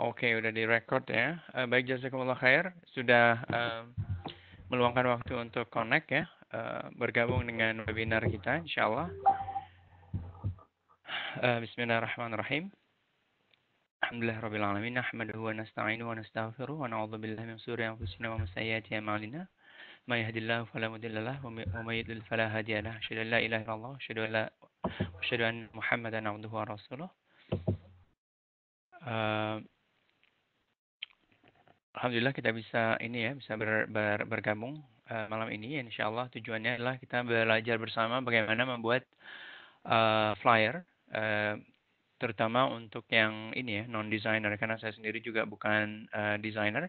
Oke, udah direcord ya. Uh, baik, jazakumullah khair. Sudah uh, meluangkan waktu untuk connect ya. Uh, bergabung dengan webinar kita, insya Allah. Uh, Bismillahirrahmanirrahim. Alhamdulillah Rabbil Alamin. Ahmaduhu wa nasta'inu wa nasta'afiru wa na'udhu billahi min suri anfusina wa masayyati amalina. Ma yahdillahu falamudillalah. Wa mayyidil falahadiyalah. Asyadu يضلل فلا هادي Asyadu أشهد أن لا إله إلا uh, Alhamdulillah kita bisa ini ya bisa ber, ber, bergabung uh, malam ini. Insya Allah tujuannya adalah kita belajar bersama bagaimana membuat uh, flyer, uh, terutama untuk yang ini ya non designer karena saya sendiri juga bukan uh, designer.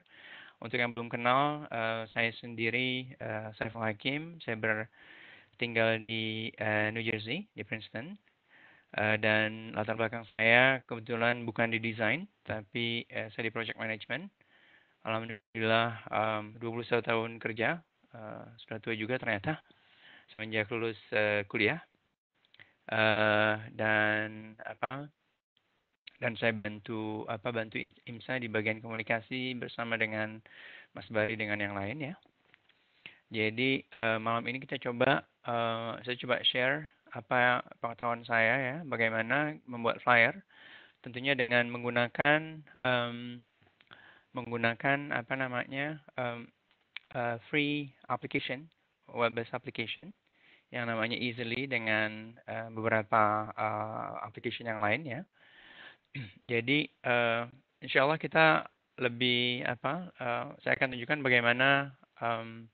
Untuk yang belum kenal, uh, saya sendiri uh, Saiful Hakim, saya tinggal di uh, New Jersey di Princeton. Uh, dan latar belakang saya kebetulan bukan di desain, tapi uh, saya di project management alhamdulillah um, 21 tahun kerja, uh, sudah tua juga ternyata semenjak lulus uh, kuliah. Uh, dan apa dan saya bantu apa bantu IMSA di bagian komunikasi bersama dengan Mas Bari dengan yang lain ya. Jadi uh, malam ini kita coba uh, saya coba share apa pengetahuan saya ya bagaimana membuat flyer tentunya dengan menggunakan um, menggunakan apa namanya um, uh, free application web-based application yang namanya Easily dengan uh, beberapa uh, application yang lain ya. Jadi uh, insya Allah kita lebih apa? Uh, saya akan tunjukkan bagaimana um,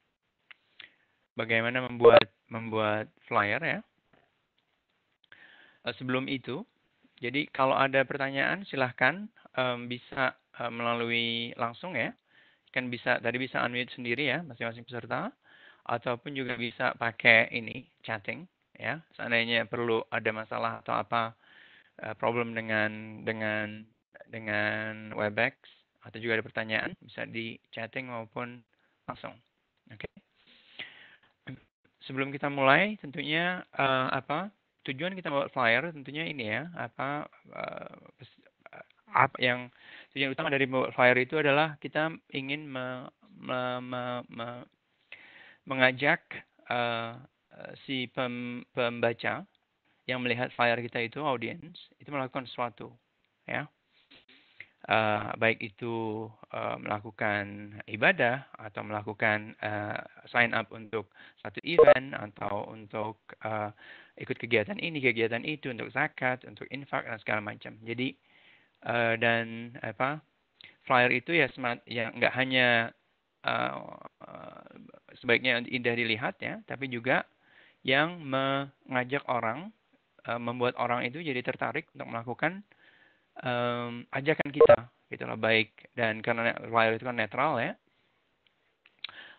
bagaimana membuat membuat flyer ya. Uh, sebelum itu, jadi kalau ada pertanyaan silahkan um, bisa Eh, melalui langsung ya. Kan bisa tadi bisa unmute sendiri ya masing-masing peserta ataupun juga bisa pakai ini chatting ya. Seandainya perlu ada masalah atau apa eh, problem dengan dengan dengan Webex atau juga ada pertanyaan bisa di chatting maupun langsung. Oke. Okay. Sebelum kita mulai tentunya uh, apa tujuan kita buat flyer tentunya ini ya apa uh, apa yang tujuan utama dari mobile fire itu adalah kita ingin me, me, me, me, mengajak uh, si pem, pembaca yang melihat flyer kita itu audience itu melakukan sesuatu ya uh, baik itu uh, melakukan ibadah atau melakukan uh, sign up untuk satu event atau untuk uh, ikut kegiatan ini kegiatan itu untuk zakat untuk infak dan segala macam jadi uh, dan apa flyer itu ya smart yang nggak hanya uh, sebaiknya indah dilihat ya tapi juga yang mengajak orang uh, membuat orang itu jadi tertarik untuk melakukan um, ajakan kita itulah baik dan karena flyer itu kan netral ya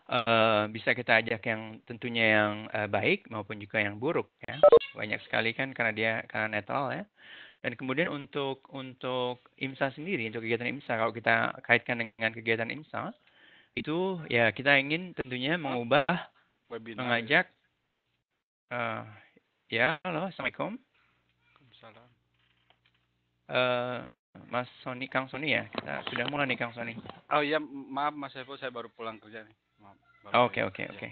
Uh, bisa kita ajak yang tentunya yang uh, baik maupun juga yang buruk ya banyak sekali kan karena dia karena netral ya dan kemudian untuk untuk IMSA sendiri, untuk kegiatan IMSA, kalau kita kaitkan dengan kegiatan IMSA, itu ya kita ingin tentunya mengubah, Webinar. Ya. mengajak, uh, ya halo, assalamualaikum. Waalaikumsalam. Uh, Mas Sony, Kang Sony ya, kita sudah mulai nih Kang Sony. Oh iya, maaf Mas Evo, saya baru pulang kerja nih. Oke, oke, oke.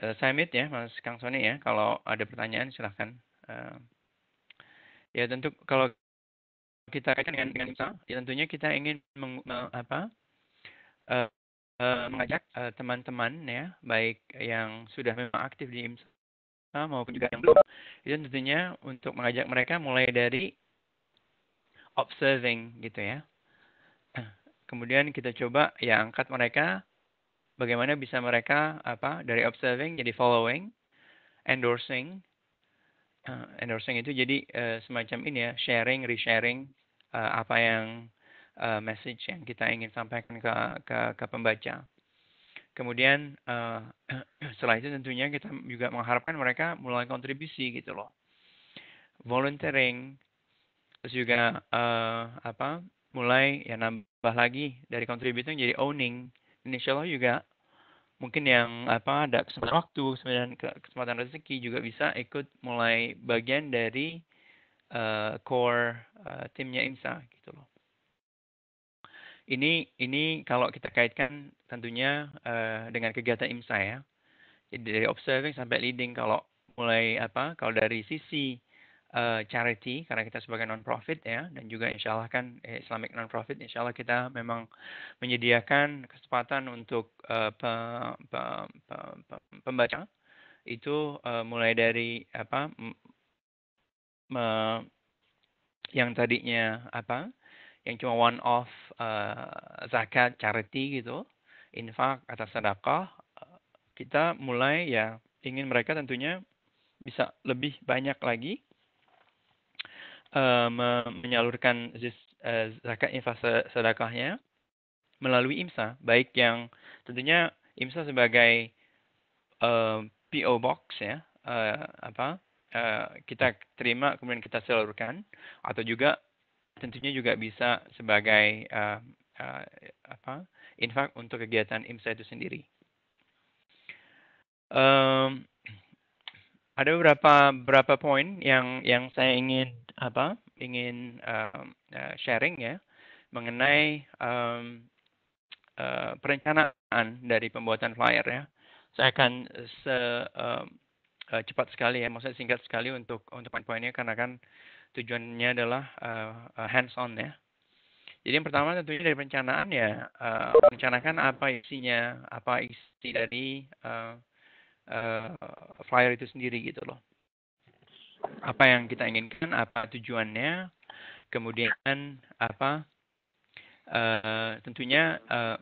Eh, saya Mit ya, Mas Kang Sony ya. Kalau ada pertanyaan silahkan. Uh, Ya tentu kalau kita kaitkan dengan dengan misal, ya tentunya kita ingin meng, apa uh, uh, mengajak eh, teman-teman uh, ya baik yang sudah memang aktif di IMSA maupun juga yang belum itu tentunya untuk mengajak mereka mulai dari observing gitu ya kemudian kita coba ya angkat mereka bagaimana bisa mereka apa dari observing jadi following endorsing Eh, endorsing itu jadi uh, semacam ini ya sharing resharing uh, apa yang uh, message yang kita ingin sampaikan ke ke, ke pembaca kemudian uh, setelah itu tentunya kita juga mengharapkan mereka mulai kontribusi gitu loh volunteering terus juga uh, apa mulai ya nambah lagi dari contributing jadi owning Insyaallah Allah juga mungkin yang apa ada kesempatan waktu, kesempatan kesempatan rezeki juga bisa ikut mulai bagian dari uh, core uh, timnya IMSA gitu loh. Ini ini kalau kita kaitkan tentunya uh, dengan kegiatan IMSA ya. Jadi dari observing sampai leading kalau mulai apa kalau dari sisi uh, charity karena kita sebagai non profit ya dan juga insya Allah kan eh, Islamic non profit insya Allah kita memang menyediakan kesempatan untuk uh, pe, pe, pe, pe, pembaca itu uh, mulai dari apa yang tadinya apa yang cuma one off uh, zakat charity gitu infak atas sedekah kita mulai ya ingin mereka tentunya bisa lebih banyak lagi uh, menyalurkan uh, zakat infak sedekahnya melalui IMSA, baik yang tentunya IMSA sebagai uh, eh, PO box ya, uh, apa uh, kita terima kemudian kita salurkan atau juga tentunya juga bisa sebagai uh, uh, apa infak untuk kegiatan IMSA itu sendiri. Um, ada beberapa beberapa poin yang yang saya ingin apa ingin uh, uh, sharing ya mengenai um, uh, perencanaan dari pembuatan flyer ya. Saya akan se uh, uh, cepat sekali ya, maksudnya singkat sekali untuk untuk poin-poinnya karena kan tujuannya adalah uh, hands on ya. Jadi yang pertama tentunya dari perencanaan ya, uh, rencanakan apa isinya, apa isi dari uh, uh, flyer itu sendiri gitu loh apa yang kita inginkan, apa tujuannya, kemudian apa uh, tentunya uh,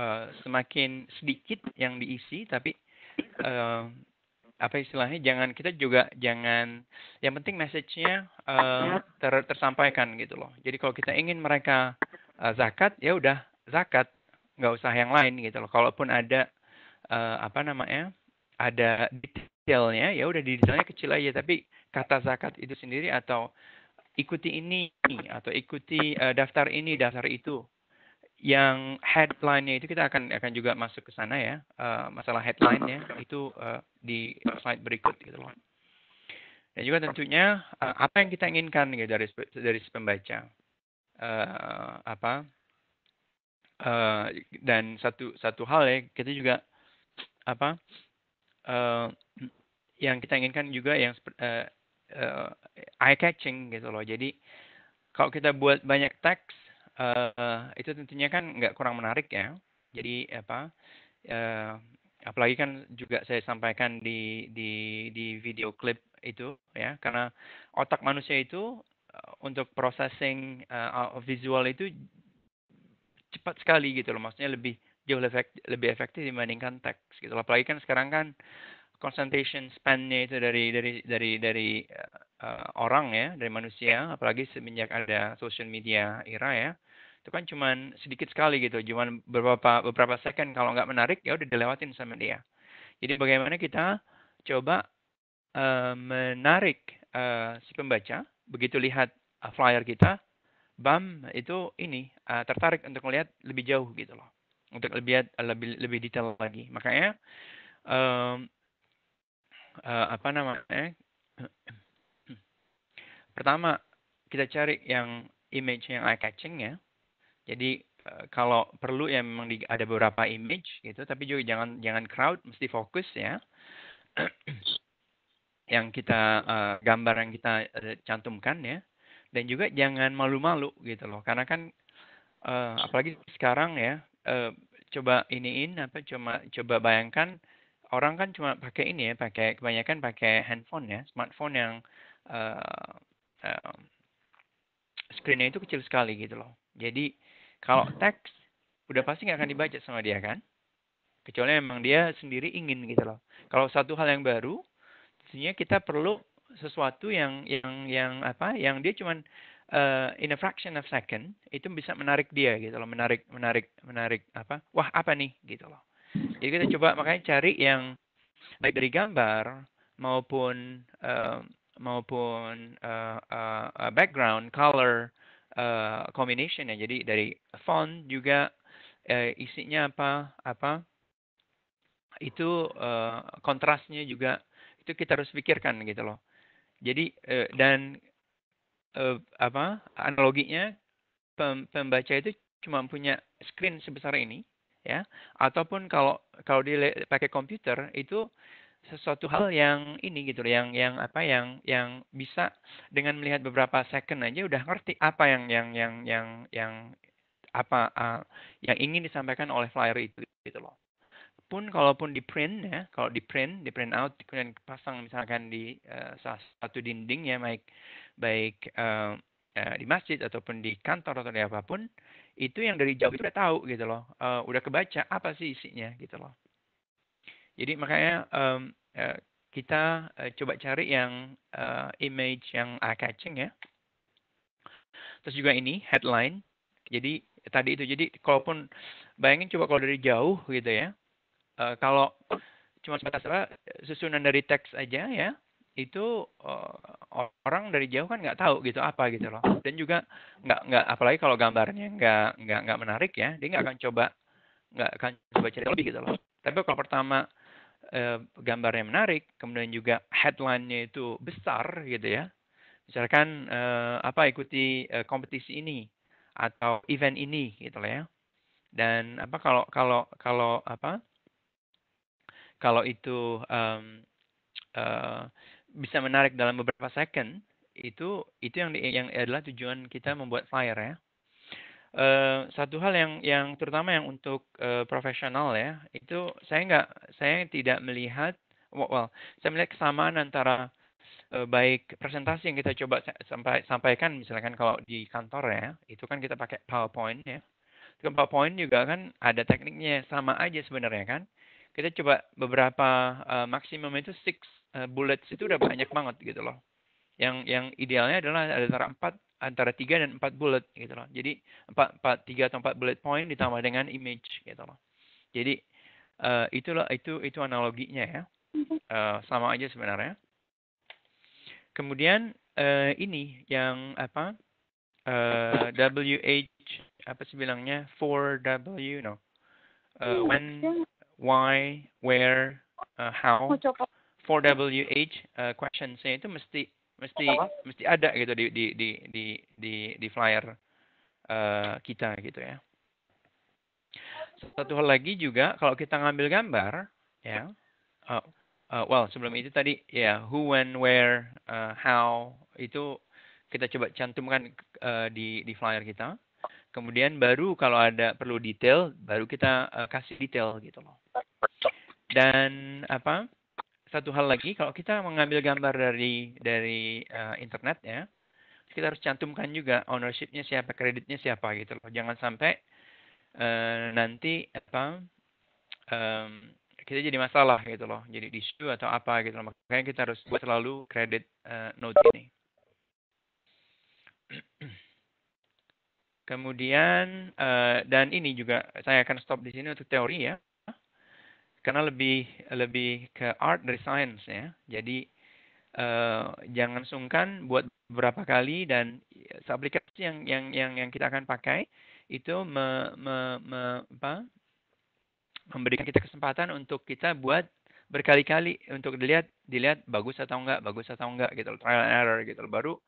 uh, semakin sedikit yang diisi, tapi uh, apa istilahnya jangan kita juga jangan yang penting message-nya uh, ter, tersampaikan gitu loh. Jadi kalau kita ingin mereka uh, zakat ya udah zakat, nggak usah yang lain gitu loh. Kalaupun ada uh, apa namanya? ada detail detailnya ya udah di detailnya kecil aja tapi kata zakat itu sendiri atau ikuti ini atau ikuti uh, daftar ini daftar itu yang headline-nya itu kita akan akan juga masuk ke sana ya uh, masalah headline-nya itu uh, di slide berikut gitu loh dan juga tentunya uh, apa yang kita inginkan gitu dari dari pembaca uh, apa uh, dan satu satu hal ya kita juga apa uh, yang kita inginkan juga yang uh, eh, uh, eh, eye catching gitu loh. Jadi kalau kita buat banyak teks uh, itu tentunya kan nggak kurang menarik ya. Jadi apa? Uh, apalagi kan juga saya sampaikan di di di video klip itu ya karena otak manusia itu uh, untuk processing uh, visual itu cepat sekali gitu loh maksudnya lebih jauh lebih efektif dibandingkan teks gitu. Apalagi kan sekarang kan concentration span-nya itu dari dari dari dari uh, orang ya, dari manusia, apalagi semenjak ada social media era ya. Itu kan cuma sedikit sekali gitu, cuman beberapa beberapa second kalau nggak menarik ya udah dilewatin sama dia. Jadi bagaimana kita coba uh, menarik uh, si pembaca begitu lihat flyer kita, bam itu ini uh, tertarik untuk melihat lebih jauh gitu loh untuk lebih lebih lebih detail lagi. Makanya uh, uh, apa namanya? Pertama kita cari yang image yang eye catching ya. Jadi eh, kalau perlu ya memang ada beberapa image gitu, tapi juga jangan jangan crowd, mesti fokus ya. yang kita uh, gambar yang kita cantumkan ya. Dan juga jangan malu-malu gitu loh, karena kan uh, apalagi sekarang ya Eh, coba iniin apa cuma coba bayangkan orang kan cuma pakai ini ya, pakai kebanyakan pakai handphone ya, smartphone yang uh, uh, screennya itu kecil sekali gitu loh. Jadi kalau hmm. teks udah pasti nggak akan dibaca sama dia kan, kecuali memang dia sendiri ingin gitu loh. Kalau satu hal yang baru, tentunya kita perlu sesuatu yang yang yang apa, yang dia cuman uh, in a fraction of second itu bisa menarik dia gitu loh menarik menarik menarik apa wah apa nih gitu loh jadi kita coba makanya cari yang baik dari gambar maupun uh, maupun uh, uh, background color uh, combination ya jadi dari font juga uh, isinya apa apa itu uh, kontrasnya juga itu kita harus pikirkan gitu loh jadi uh, dan uh, apa analoginya pem, pembaca itu cuma punya screen sebesar ini ya ataupun kalau kalau dia pakai komputer itu sesuatu hal yang ini gitu yang yang apa yang yang bisa dengan melihat beberapa second aja udah ngerti apa yang yang yang yang yang apa uh, yang ingin disampaikan oleh flyer itu gitu loh pun kalaupun di print ya kalau di print di print out kemudian pasang misalkan di uh, satu dinding ya mike baik uh, uh, di masjid ataupun di kantor atau di apapun itu yang dari jauh itu udah tahu gitu loh uh, udah kebaca apa sih isinya gitu loh jadi makanya um, uh, kita uh, coba cari yang uh, image yang eye catching ya terus juga ini headline jadi tadi itu jadi kalaupun bayangin coba kalau dari jauh gitu ya uh, kalau cuma sebatas apa susunan dari teks aja ya itu uh, orang dari jauh kan nggak tahu gitu apa gitu loh dan juga nggak nggak apalagi kalau gambarnya nggak nggak nggak menarik ya dia nggak akan coba nggak akan coba cari lebih gitu loh tapi kalau pertama uh, gambarnya menarik kemudian juga headline-nya itu besar gitu ya misalkan uh, apa ikuti uh, kompetisi ini atau event ini gitu loh ya dan apa kalau kalau kalau apa kalau itu um, bisa menarik dalam beberapa second itu itu yang yang adalah tujuan kita membuat flyer ya. Uh, satu hal yang yang terutama yang untuk uh, profesional ya itu saya nggak saya tidak melihat well saya melihat kesamaan antara eh, baik presentasi yang kita coba sampai sampaikan misalkan kalau di kantor ya itu kan kita pakai PowerPoint ya ke kan PowerPoint juga kan ada tekniknya sama aja sebenarnya kan kita coba beberapa uh, maksimum itu six Eh, bullet itu udah banyak banget gitu loh. Yang yang idealnya adalah ada antara empat antara tiga dan empat bullet gitu loh. Jadi empat empat tiga atau empat bullet point ditambah dengan image gitu loh. Jadi uh, itulah itu itu analoginya ya. Uh, sama aja sebenarnya. Kemudian uh, ini yang apa? Uh, WH apa sih bilangnya? 4W no. Uh, when, why, where, uh, how. 4WH uh, questionsnya itu mesti mesti Apa? mesti ada gitu di di di di di, di flyer uh, kita gitu ya. Satu hal lagi juga kalau kita ngambil gambar ya. Uh, uh, well sebelum itu tadi ya yeah, who when where uh, how itu kita coba cantumkan uh, di di flyer kita. Kemudian baru kalau ada perlu detail baru kita uh, kasih detail gitu loh. Dan apa? satu hal lagi kalau kita mengambil gambar dari dari uh, internet ya kita harus cantumkan juga ownershipnya siapa kreditnya siapa gitu loh jangan sampai uh, nanti apa um, kita jadi masalah gitu loh jadi disu atau apa gitu loh makanya kita harus buat selalu kredit uh, note ini kemudian uh, dan ini juga saya akan stop di sini untuk teori ya karena lebih lebih ke art dari science ya. Jadi uh, jangan sungkan buat berapa kali dan aplikasi yang yang yang yang kita akan pakai itu me, me, me, apa, memberikan kita kesempatan untuk kita buat berkali-kali untuk dilihat dilihat bagus atau enggak bagus atau enggak gitu trial and error gitu baru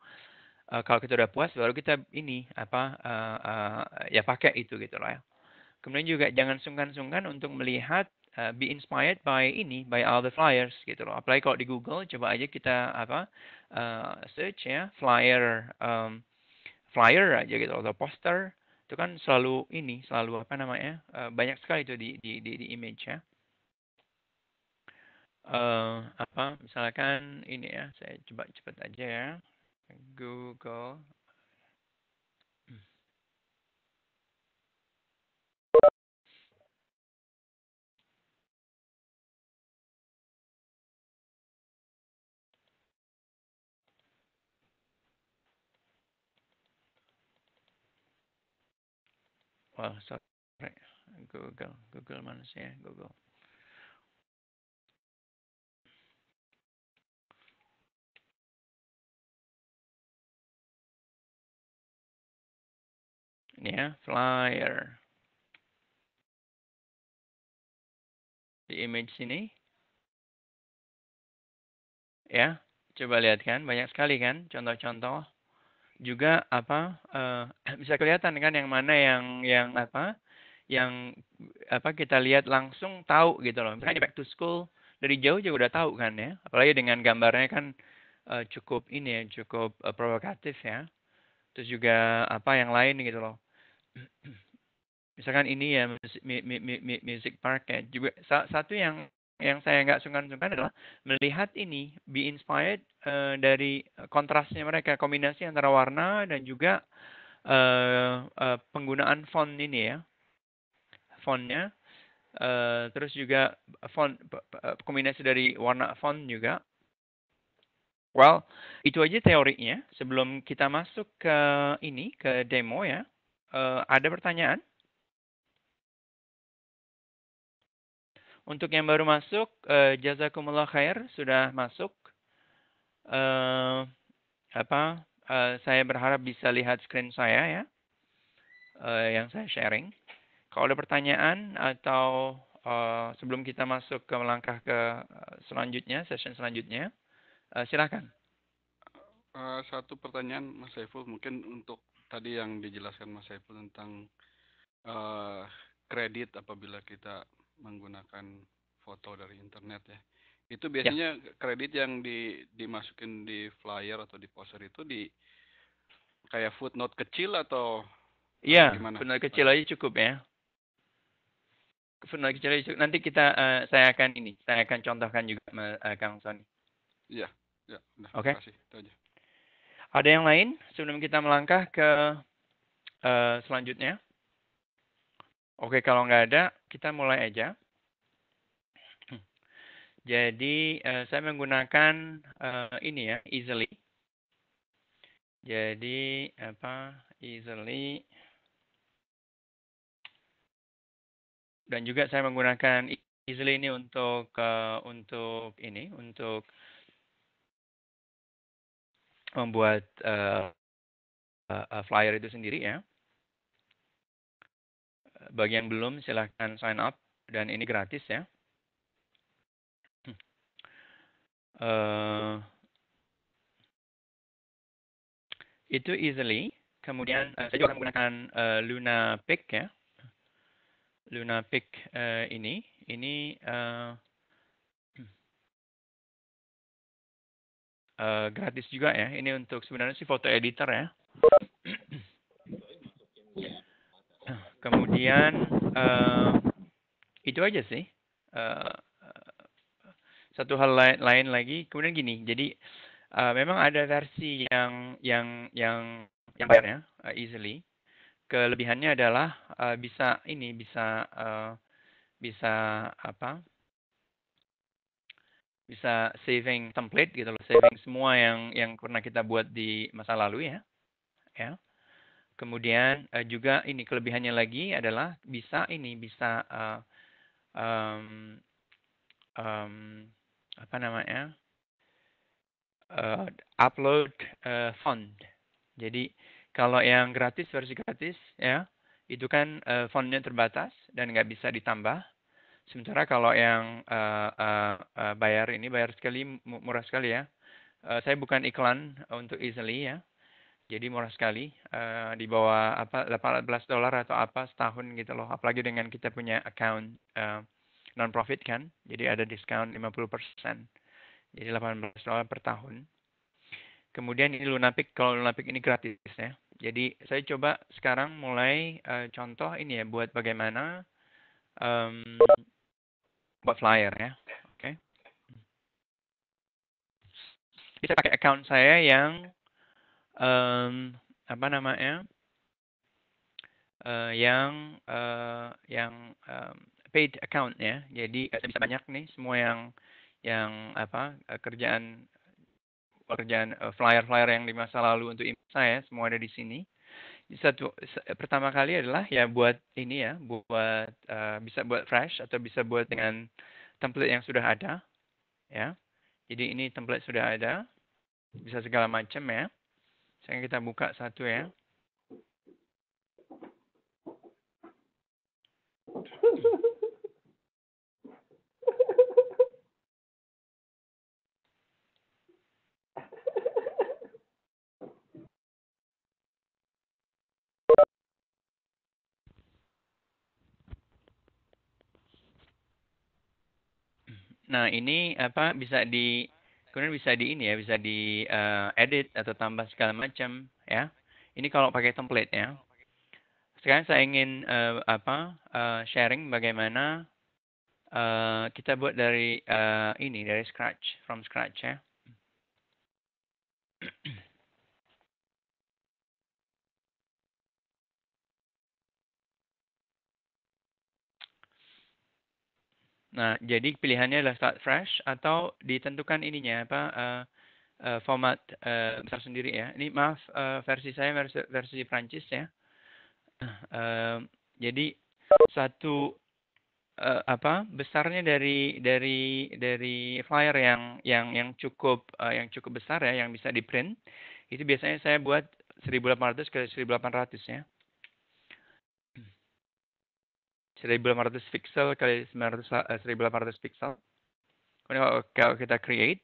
uh, kalau kita udah puas baru kita ini apa uh, uh, ya pakai itu gitu loh ya kemudian juga jangan sungkan-sungkan untuk melihat uh, be inspired by ini by all the flyers gitu loh. Apalagi kalau di Google coba aja kita apa uh, search ya flyer um, flyer aja gitu atau poster itu kan selalu ini selalu apa namanya uh, banyak sekali itu di di di, di image ya. Uh, apa misalkan ini ya saya coba cepat aja ya Google Oh, sorry. Google. Google mana sih Google. Ini ya, flyer. Di image sini. Ya, coba lihat kan. Banyak sekali kan contoh-contoh juga apa uh, bisa kelihatan kan yang mana yang yang apa yang apa kita lihat langsung tahu gitu loh. Misalnya back to school dari jauh juga udah tahu kan ya. Apalagi dengan gambarnya kan uh, cukup ini ya, cukup uh, provokatif ya. Terus juga apa yang lain gitu loh. Misalkan ini ya music, music park ya. Juga satu yang yang saya nggak sungkan-sungkan adalah melihat ini be inspired uh, dari kontrasnya mereka kombinasi antara warna dan juga uh, uh, penggunaan font ini ya fontnya uh, terus juga font kombinasi dari warna font juga well itu aja teorinya sebelum kita masuk ke ini ke demo ya uh, ada pertanyaan Untuk yang baru masuk, uh, jazakumullah khair sudah masuk. Uh, apa? Uh, saya berharap bisa lihat screen saya ya, uh, yang saya sharing. Kalau ada pertanyaan atau uh, sebelum kita masuk ke langkah ke selanjutnya, session selanjutnya, uh, silahkan. Uh, satu pertanyaan Mas Saiful mungkin untuk tadi yang dijelaskan Mas Saiful tentang uh, kredit apabila kita menggunakan foto dari internet ya. Itu biasanya ya. kredit yang di dimasukin di flyer atau di poster itu di kayak footnote kecil atau Iya, benar kecil aja cukup ya. benar kecil aja cukup. Nanti kita uh, saya akan ini, saya akan contohkan juga uh, Kang Sony. Iya, ya. nah, Oke. Okay. Itu aja. Ada yang lain sebelum kita melangkah ke uh, selanjutnya? Oke, kalau nggak ada, kita mulai aja. Jadi, eh, saya menggunakan eh, ini ya, easily. Jadi, apa, easily. Dan juga saya menggunakan easily ini untuk, eh, untuk ini, untuk membuat flyer itu sendiri ya. Bagi yang belum silahkan sign up dan ini gratis ya. Uh, itu easily. Kemudian uh, saya juga akan menggunakan uh, Luna Pick ya. Luna Pick uh, ini, ini uh, uh, gratis juga ya. Ini untuk sebenarnya sih foto editor ya. kemudian uh, itu aja sih uh, satu hal lain, lain lagi kemudian gini jadi uh, memang ada versi yang yang yang yang ya, uh, easily kelebihannya adalah uh, bisa ini bisa uh, bisa apa bisa saving template gitu loh saving semua yang yang pernah kita buat di masa lalu ya ya Kemudian uh, juga ini kelebihannya lagi adalah bisa ini bisa uh, um, um, apa namanya uh, upload uh, font. Jadi kalau yang gratis versi gratis ya itu kan uh, fontnya terbatas dan nggak bisa ditambah. Sementara kalau yang uh, uh, uh, bayar ini bayar sekali murah sekali ya. Uh, saya bukan iklan untuk easily ya. Jadi murah sekali uh, di bawah apa 18 dolar atau apa setahun gitu loh. Apalagi dengan kita punya account uh, eh, non profit kan. Jadi ada diskon 50%. Jadi 18 dolar per tahun. Kemudian ini Lunapik, kalau Lunapik ini gratis ya. Jadi saya coba sekarang mulai uh, contoh ini ya buat bagaimana um, buat flyer ya. Oke. Okay. Bisa pakai account saya yang um, apa namanya uh, yang uh, yang um, paid account ya. Jadi ada bisa banyak nih semua yang yang apa eh, kerjaan kerjaan flyer-flyer yang di masa lalu untuk saya semua ada di sini. Satu pertama kali adalah ya buat ini ya, buat uh, bisa buat fresh atau bisa buat dengan template yang sudah ada ya. Jadi ini template sudah ada bisa segala macam ya. Sekarang kita buka satu ya. Nah, ini apa bisa di kemudian bisa di ini ya bisa di uh, edit atau tambah segala macam ya ini kalau pakai template ya sekarang saya ingin uh, apa uh, sharing bagaimana uh, kita buat dari uh, ini dari scratch from scratch ya Nah, jadi pilihannya adalah start fresh atau ditentukan ininya apa uh, uh, format uh, besar sendiri ya. Ini maaf uh, versi saya versi, versi Prancis ya. Uh, jadi satu uh, apa besarnya dari dari dari flyer yang yang yang cukup uh, yang cukup besar ya yang bisa di print itu biasanya saya buat 1800 ke 1800 ya. 1.800 pixel kali 900, uh, 1800 pixel. Kemudian kalau kita create,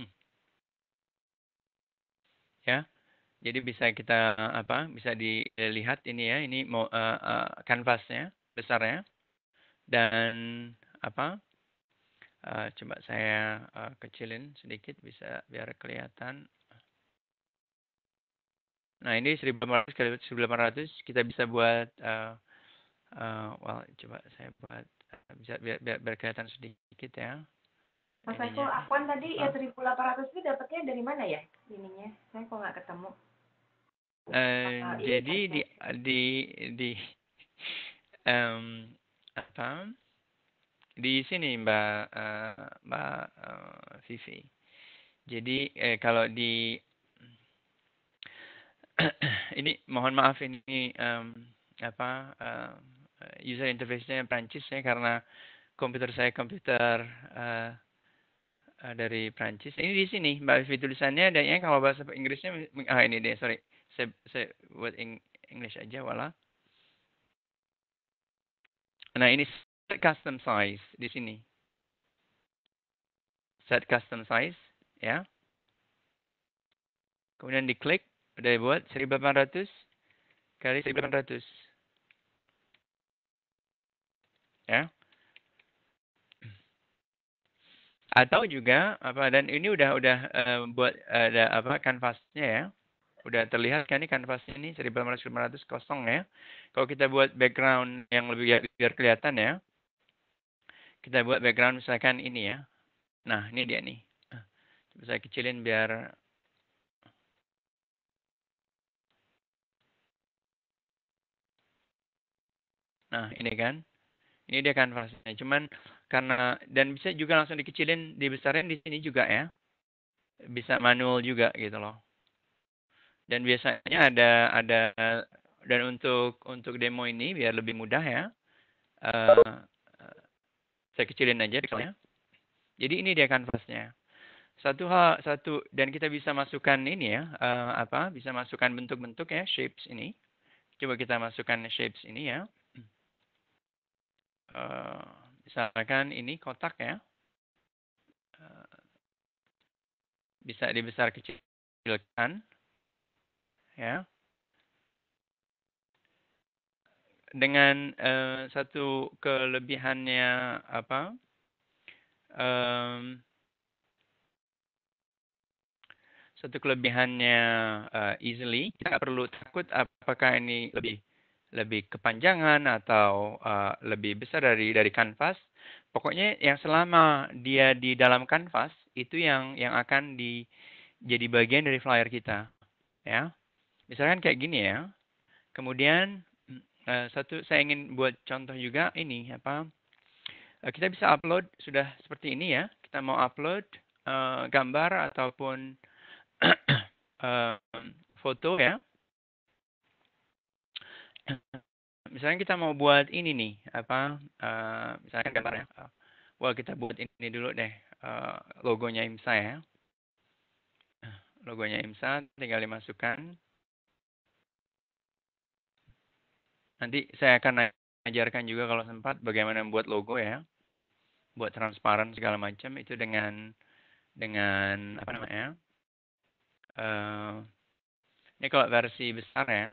ya, jadi bisa kita apa? Bisa dilihat ini ya, ini mau uh, uh, kanvasnya besarnya dan apa? Uh, coba saya uh, kecilin sedikit bisa biar kelihatan. Nah, ini 1800 kali 1800 kita bisa buat uh, Uh, well, coba saya buat eh, bisa biar, biar, biar kelihatan sedikit ya. Mas Eko, akuan tadi ya 1.800 itu dapatnya dari mana ya ininya? Saya kok nggak ketemu. uh, jadi di di di um, apa? Di sini Mbak uh, Mbak uh, Vivi. Jadi eh, kalau di ini mohon maaf ini um, apa? Uh, Eh, user interface-nya Prancis ya karena komputer saya komputer uh, uh, dari Prancis. Ini di sini Mbak Vivi tulisannya dan ya, kalau bahasa Inggrisnya ah ini deh sorry saya saya buat in English aja wala. Nah ini set custom size di sini. Set custom size ya. Kemudian diklik udah buat 1800 kali 1800 ya atau juga apa dan ini udah udah uh, buat eh, ada uh, apa kanvasnya ya udah terlihat kan ini kanvasnya ini 1500 kosong ya kalau kita buat background yang lebih ya, biar kelihatan ya kita buat background misalkan ini ya nah ini dia nih coba saya kecilin biar nah ini kan ini dia kanvasnya. Cuman karena dan bisa juga langsung dikecilin, dibesarin di sini juga ya. Bisa manual juga gitu loh. Dan biasanya ada ada dan untuk untuk demo ini biar lebih mudah ya. Uh, saya kecilin aja misalnya. Jadi ini dia kanvasnya. Satu hal satu dan kita bisa masukkan ini ya, uh, apa? Bisa masukkan bentuk-bentuk ya, shapes ini. Coba kita masukkan shapes ini ya. Eh, misalkan ini kotak ya, eh, bisa dibesar kecilkan, ya. Dengan uh, satu kelebihannya apa? Um, satu kelebihannya uh, easily. Kita perlu takut apakah ini lebih lebih kepanjangan atau uh, lebih besar dari dari kanvas. Pokoknya yang selama dia di dalam kanvas itu yang yang akan di jadi bagian dari flyer kita, ya. Misalkan kayak gini ya. Kemudian uh, satu saya ingin buat contoh juga ini apa? Uh, kita bisa upload sudah seperti ini ya. Kita mau upload uh, gambar ataupun uh, foto ya misalnya kita mau buat ini nih apa uh, misalnya gambarnya uh, wah kita buat ini dulu deh uh, logonya IMSA ya logonya IMSA tinggal dimasukkan nanti saya akan ajarkan juga kalau sempat bagaimana membuat logo ya buat transparan segala macam itu dengan dengan apa namanya uh, ini kalau versi besar ya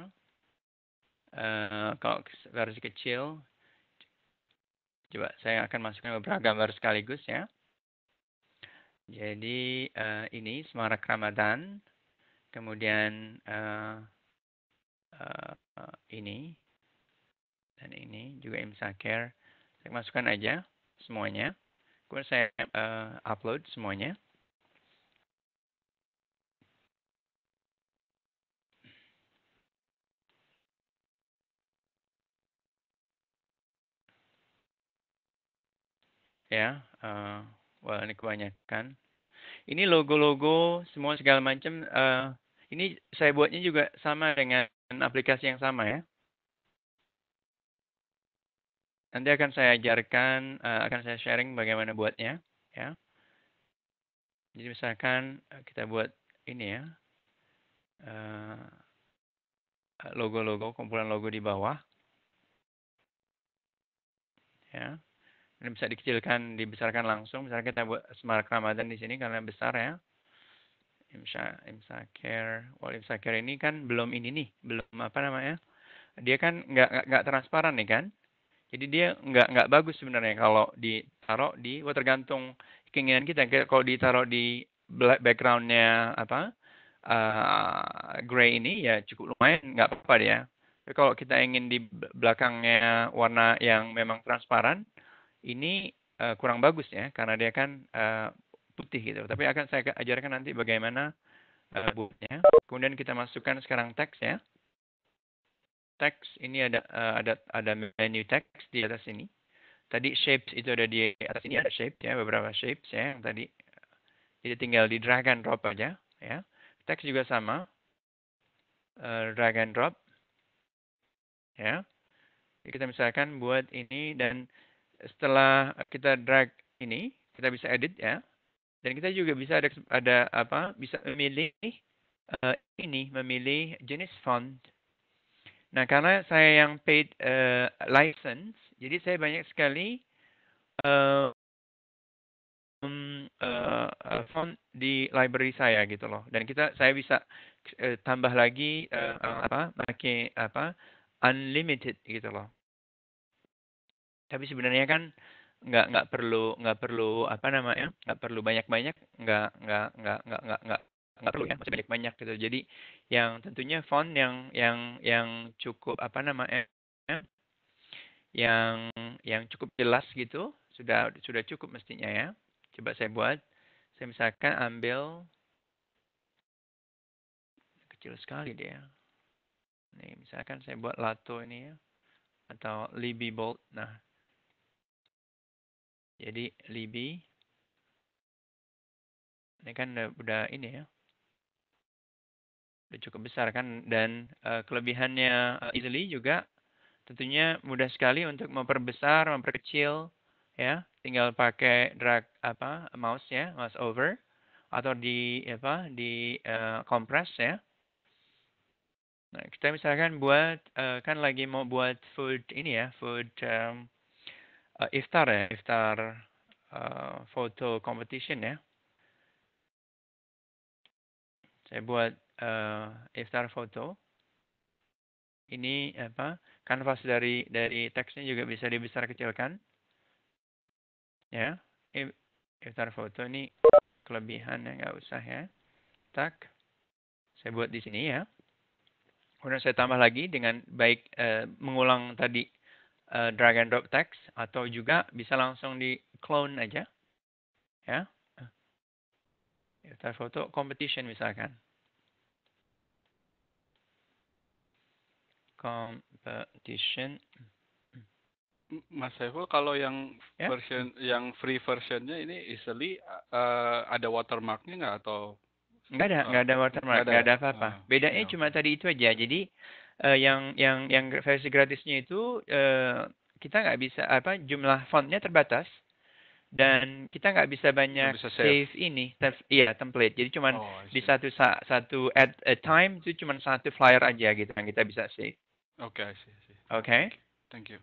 Eh, kalau versi kecil coba saya akan masukkan beberapa gambar sekaligus ya jadi uh, ini semarak Ramadan kemudian uh, uh, ini dan ini juga imsaker saya masukkan aja semuanya kemudian saya uh, upload semuanya ya uh, eh, well, ini kebanyakan ini logo-logo semua segala macam uh, ini saya buatnya juga sama dengan aplikasi yang sama ya nanti akan saya ajarkan uh, akan saya sharing bagaimana buatnya ya jadi misalkan kita buat ini ya logo-logo kumpulan logo di bawah ya ini bisa dikecilkan, dibesarkan langsung. Misalnya kita buat Smart Ramadan di sini karena besar ya. Imsa, Well, Wal care ini kan belum ini nih, belum apa namanya. Dia kan nggak nggak transparan nih kan. Jadi dia nggak nggak bagus sebenarnya kalau ditaruh di, wah tergantung keinginan kita. Kalau ditaruh di backgroundnya apa uh, gray ini ya cukup lumayan, nggak apa-apa ya. Tapi kalau kita ingin di belakangnya warna yang memang transparan, ini uh, kurang bagus ya karena dia kan uh, putih gitu. Tapi akan saya ajarkan nanti bagaimana uh, eh, buatnya. Kemudian kita masukkan sekarang teks ya. Teks ini ada uh, ada ada menu teks di atas ini. Tadi shapes itu ada di atas ini ada shape ya beberapa shapes ya yang tadi. Jadi tinggal di drag and drop aja ya. Teks juga sama. Uh, drag and drop. Ya. kita misalkan buat ini dan setelah kita drag ini, kita bisa edit ya. Dan kita juga bisa ada, ada apa? Bisa memilih uh, ini, memilih jenis font. Nah, karena saya yang paid uh, license, jadi saya banyak sekali uh, um, uh, font di library saya gitu loh. Dan kita saya bisa uh, tambah lagi uh, apa? pakai apa? unlimited gitu loh tapi sebenarnya kan nggak nggak perlu nggak perlu apa namanya nggak perlu banyak banyak nggak nggak nggak nggak nggak nggak nggak perlu ya masih banyak banyak gitu jadi yang tentunya font yang yang yang cukup apa namanya yang yang cukup jelas gitu sudah sudah cukup mestinya ya coba saya buat saya misalkan ambil kecil sekali dia nih misalkan saya buat lato ini ya atau Libby Bold nah jadi Libby ini kan udah, ini ya. Udah cukup besar kan dan uh, kelebihannya eh, easily juga tentunya mudah sekali untuk memperbesar, memperkecil ya. Tinggal pakai drag apa mouse ya, mouse over atau di apa di uh, compress ya. Nah, kita misalkan buat uh, kan lagi mau buat food ini ya, food um, uh, iftar ya, iftar uh, eh, foto competition ya. Saya buat uh, iftar foto. Ini apa? Kanvas dari dari teksnya juga bisa dibesar kecilkan. Ya, iftar foto ini kelebihan ya nggak usah ya. Tak, saya buat di sini ya. Kemudian saya tambah lagi dengan baik uh, mengulang tadi uh, drag and drop text atau juga bisa langsung di clone aja. Ya. Kita foto competition misalkan. Competition. Mas Saiful, kalau yang yeah? Ya? yang free versionnya ini easily uh, ada watermarknya nggak atau Nggak ada, nggak ada watermark, nggak ada ya? apa-apa. Ah, Bedanya ya, cuma tadi itu aja. Jadi uh, yang yang yang versi gratisnya itu uh, kita nggak bisa apa jumlah fontnya terbatas dan kita nggak bisa banyak bisa save. save ini save, iya template jadi cuma oh, di satu satu at a time itu cuma satu flyer aja gitu yang kita bisa save oke okay, oke okay. thank you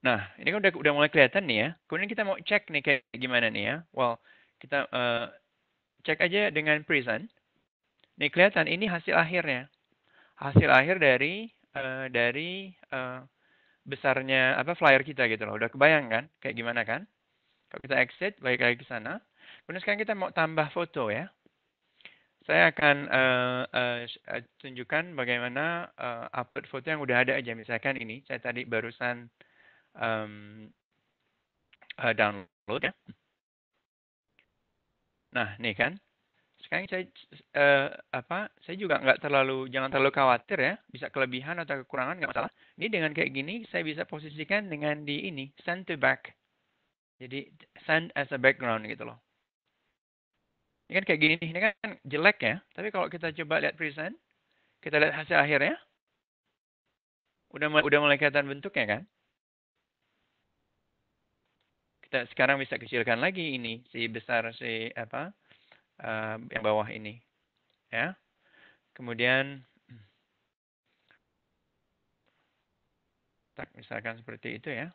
nah ini kan udah udah mulai kelihatan nih ya kemudian kita mau cek nih kayak gimana nih ya well kita uh, cek aja dengan present nih kelihatan ini hasil akhirnya hasil akhir dari uh, dari uh, besarnya apa flyer kita gitu loh. Udah kebayang kan kayak gimana kan? Kalau kita exit balik lagi ke sana. Kemudian sekarang kita mau tambah foto ya. Saya akan uh, uh, tunjukkan bagaimana uh, upload foto yang udah ada aja. Misalkan ini, saya tadi barusan um, uh, download ya. Nah, nih kan sekarang saya eh, apa saya juga nggak terlalu jangan terlalu khawatir ya bisa kelebihan atau kekurangan nggak masalah ini dengan kayak gini saya bisa posisikan dengan di ini send to back jadi send as a background gitu loh ini kan kayak gini ini kan jelek ya tapi kalau kita coba lihat present kita lihat hasil akhirnya udah mulai, udah mulai kelihatan bentuknya kan kita sekarang bisa kecilkan lagi ini si besar si apa uh, yang bawah ini ya kemudian tak misalkan seperti itu ya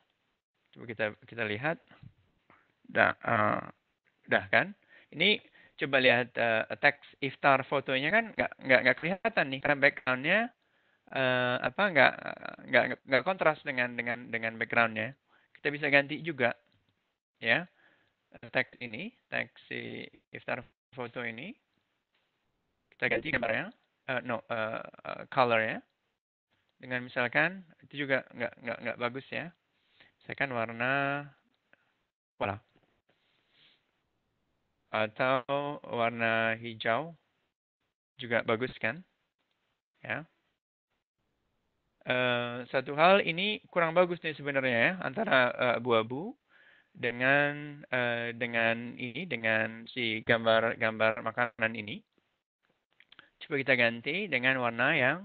coba kita kita lihat dah uh, dah kan ini coba lihat uh, teks iftar fotonya kan nggak nggak nggak kelihatan nih karena backgroundnya uh, apa nggak nggak nggak kontras dengan dengan dengan backgroundnya kita bisa ganti juga ya teks ini teks si iftar foto ini. Kita ganti gambarnya. Uh, eh, no, uh, uh, ya. Dengan misalkan, itu juga nggak, nggak, nggak bagus ya. Saya kan warna, voilà. Atau warna hijau juga bagus kan. Ya. Uh, satu hal ini kurang bagus nih sebenarnya ya, antara uh, abu-abu dengan uh, dengan ini dengan si gambar-gambar makanan ini. Coba kita ganti dengan warna yang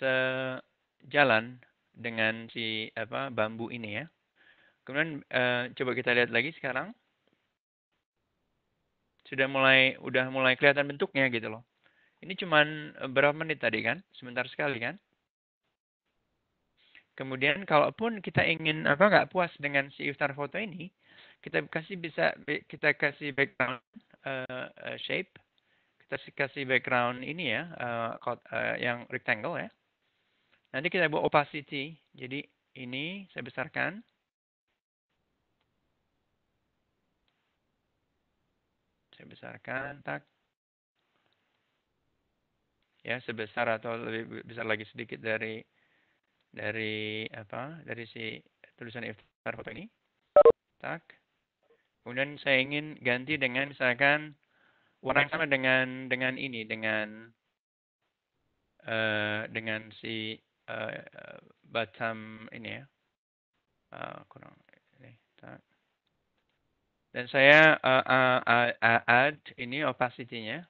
sejalan dengan si apa bambu ini ya. Kemudian uh, coba kita lihat lagi sekarang. Sudah mulai udah mulai kelihatan bentuknya gitu loh. Ini cuman eh, berapa menit tadi kan? Sebentar sekali kan? Kemudian kalaupun kita ingin apa nggak puas dengan si iftar foto ini, kita kasih bisa kita kasih background uh, shape, kita kasih background ini ya uh, uh, yang rectangle ya. Nanti kita buat opacity. Jadi ini saya besarkan. Saya besarkan tak ya sebesar atau lebih besar lagi sedikit dari dari apa dari si tulisan iftar foto ini tak kemudian saya ingin ganti dengan misalkan warna yang sama dengan dengan ini dengan uh, dengan si uh, Batam ini ya uh, kurang ini tak dan saya uh, uh, uh, add ini opacity-nya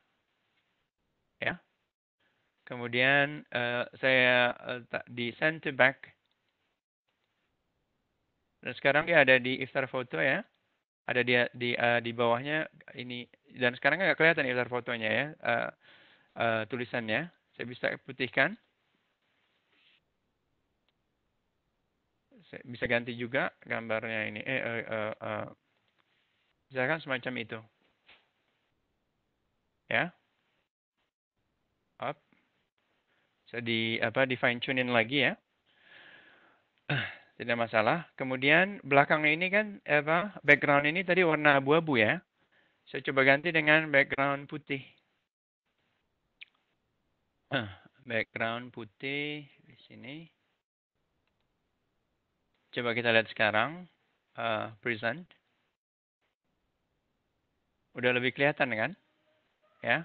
Kemudian uh, saya uh, di send to back. Dan sekarang dia ada di iftar foto ya. Ada dia di uh, di bawahnya ini dan sekarang nggak kelihatan iftar fotonya ya. Uh, uh, tulisannya saya bisa putihkan. Saya bisa ganti juga gambarnya ini. Eh, uh, uh, uh. Misalkan semacam itu. Ya. di apa di fine tuning lagi ya. Tidak masalah. Kemudian belakang ini kan apa background ini tadi warna abu-abu ya. Saya coba ganti dengan background putih. Background putih di sini. Coba kita lihat sekarang uh, present. Udah lebih kelihatan kan? Ya.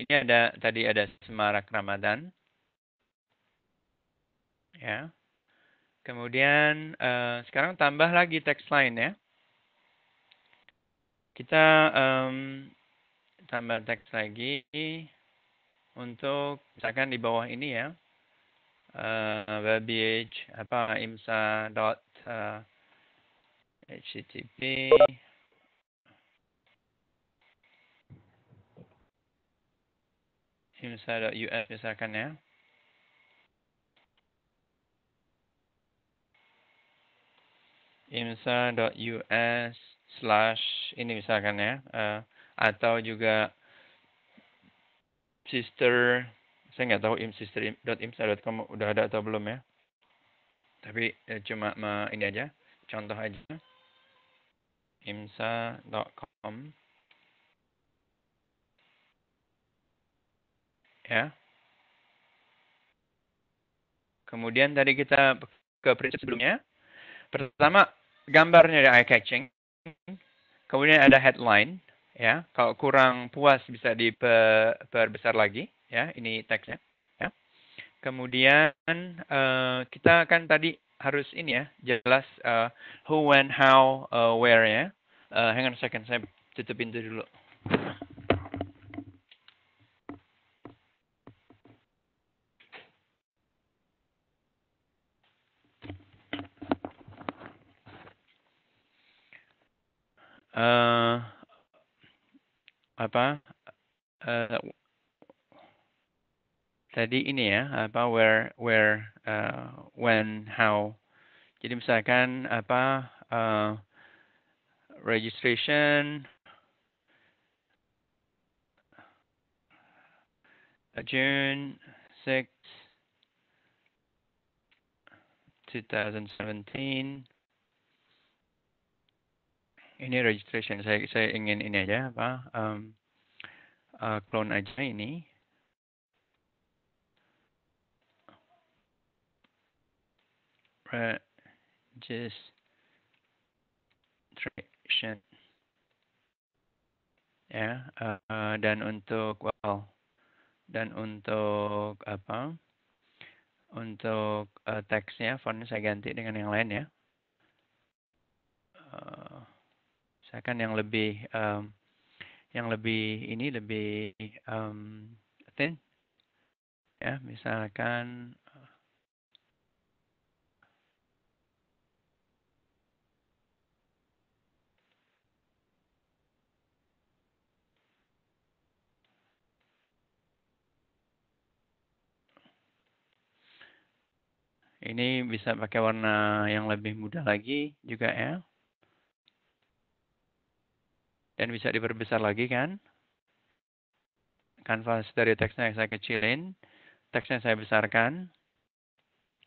Ini ada tadi ada semarak Ramadan ya. Kemudian uh, sekarang tambah lagi teks line ya. Kita um, tambah teks lagi untuk misalkan di bawah ini ya. Uh, eh, verbiage apa imsa dot uh, eh, http imsa.us misalkan ya. imsa.us slash ini misalkan ya uh, atau juga sister saya nggak tahu imsister.imsa.com udah ada atau belum ya tapi ya, cuma ma, ini aja contoh aja imsa.com ya kemudian tadi kita ke prinsip sebelumnya pertama gambarnya ada eye catching. Kemudian ada headline, ya. Kalau kurang puas bisa diperbesar lagi, ya. Ini teksnya, ya. Kemudian uh, kita kan tadi harus ini ya, jelas uh, who, when, how, uh, where ya. Uh, hang on a second, saya tutup pintu dulu. about uh, eh, tadi ini ya apa where where uh, when how jadi misalkan apa uh, registration June 6 2017 ini registration saya saya ingin ini aja apa um, uh, clone aja ini. Registration. Ya, uh, dan untuk well, dan untuk apa? Untuk uh, teksnya fontnya saya ganti dengan yang lain ya. Uh, saya akan yang lebih um, yang lebih ini lebih um, thin ya misalkan eh, ini bisa pakai warna yang lebih mudah lagi juga ya dan bisa diperbesar lagi kan. Kanvas dari teksnya yang saya kecilin, teksnya saya besarkan.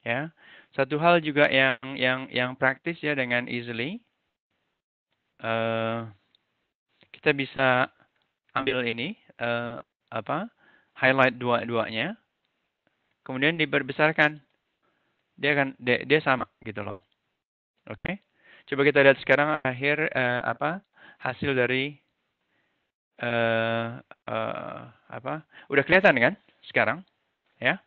Ya. Satu hal juga yang yang yang praktis ya dengan easily. Uh, kita bisa ambil ini uh, apa? highlight dua-duanya. Kemudian diperbesarkan. Dia akan dia, dia sama gitu loh. Oke. Okay? Coba kita lihat sekarang akhir uh, apa? hasil dari uh, uh, apa? Udah kelihatan kan sekarang, ya?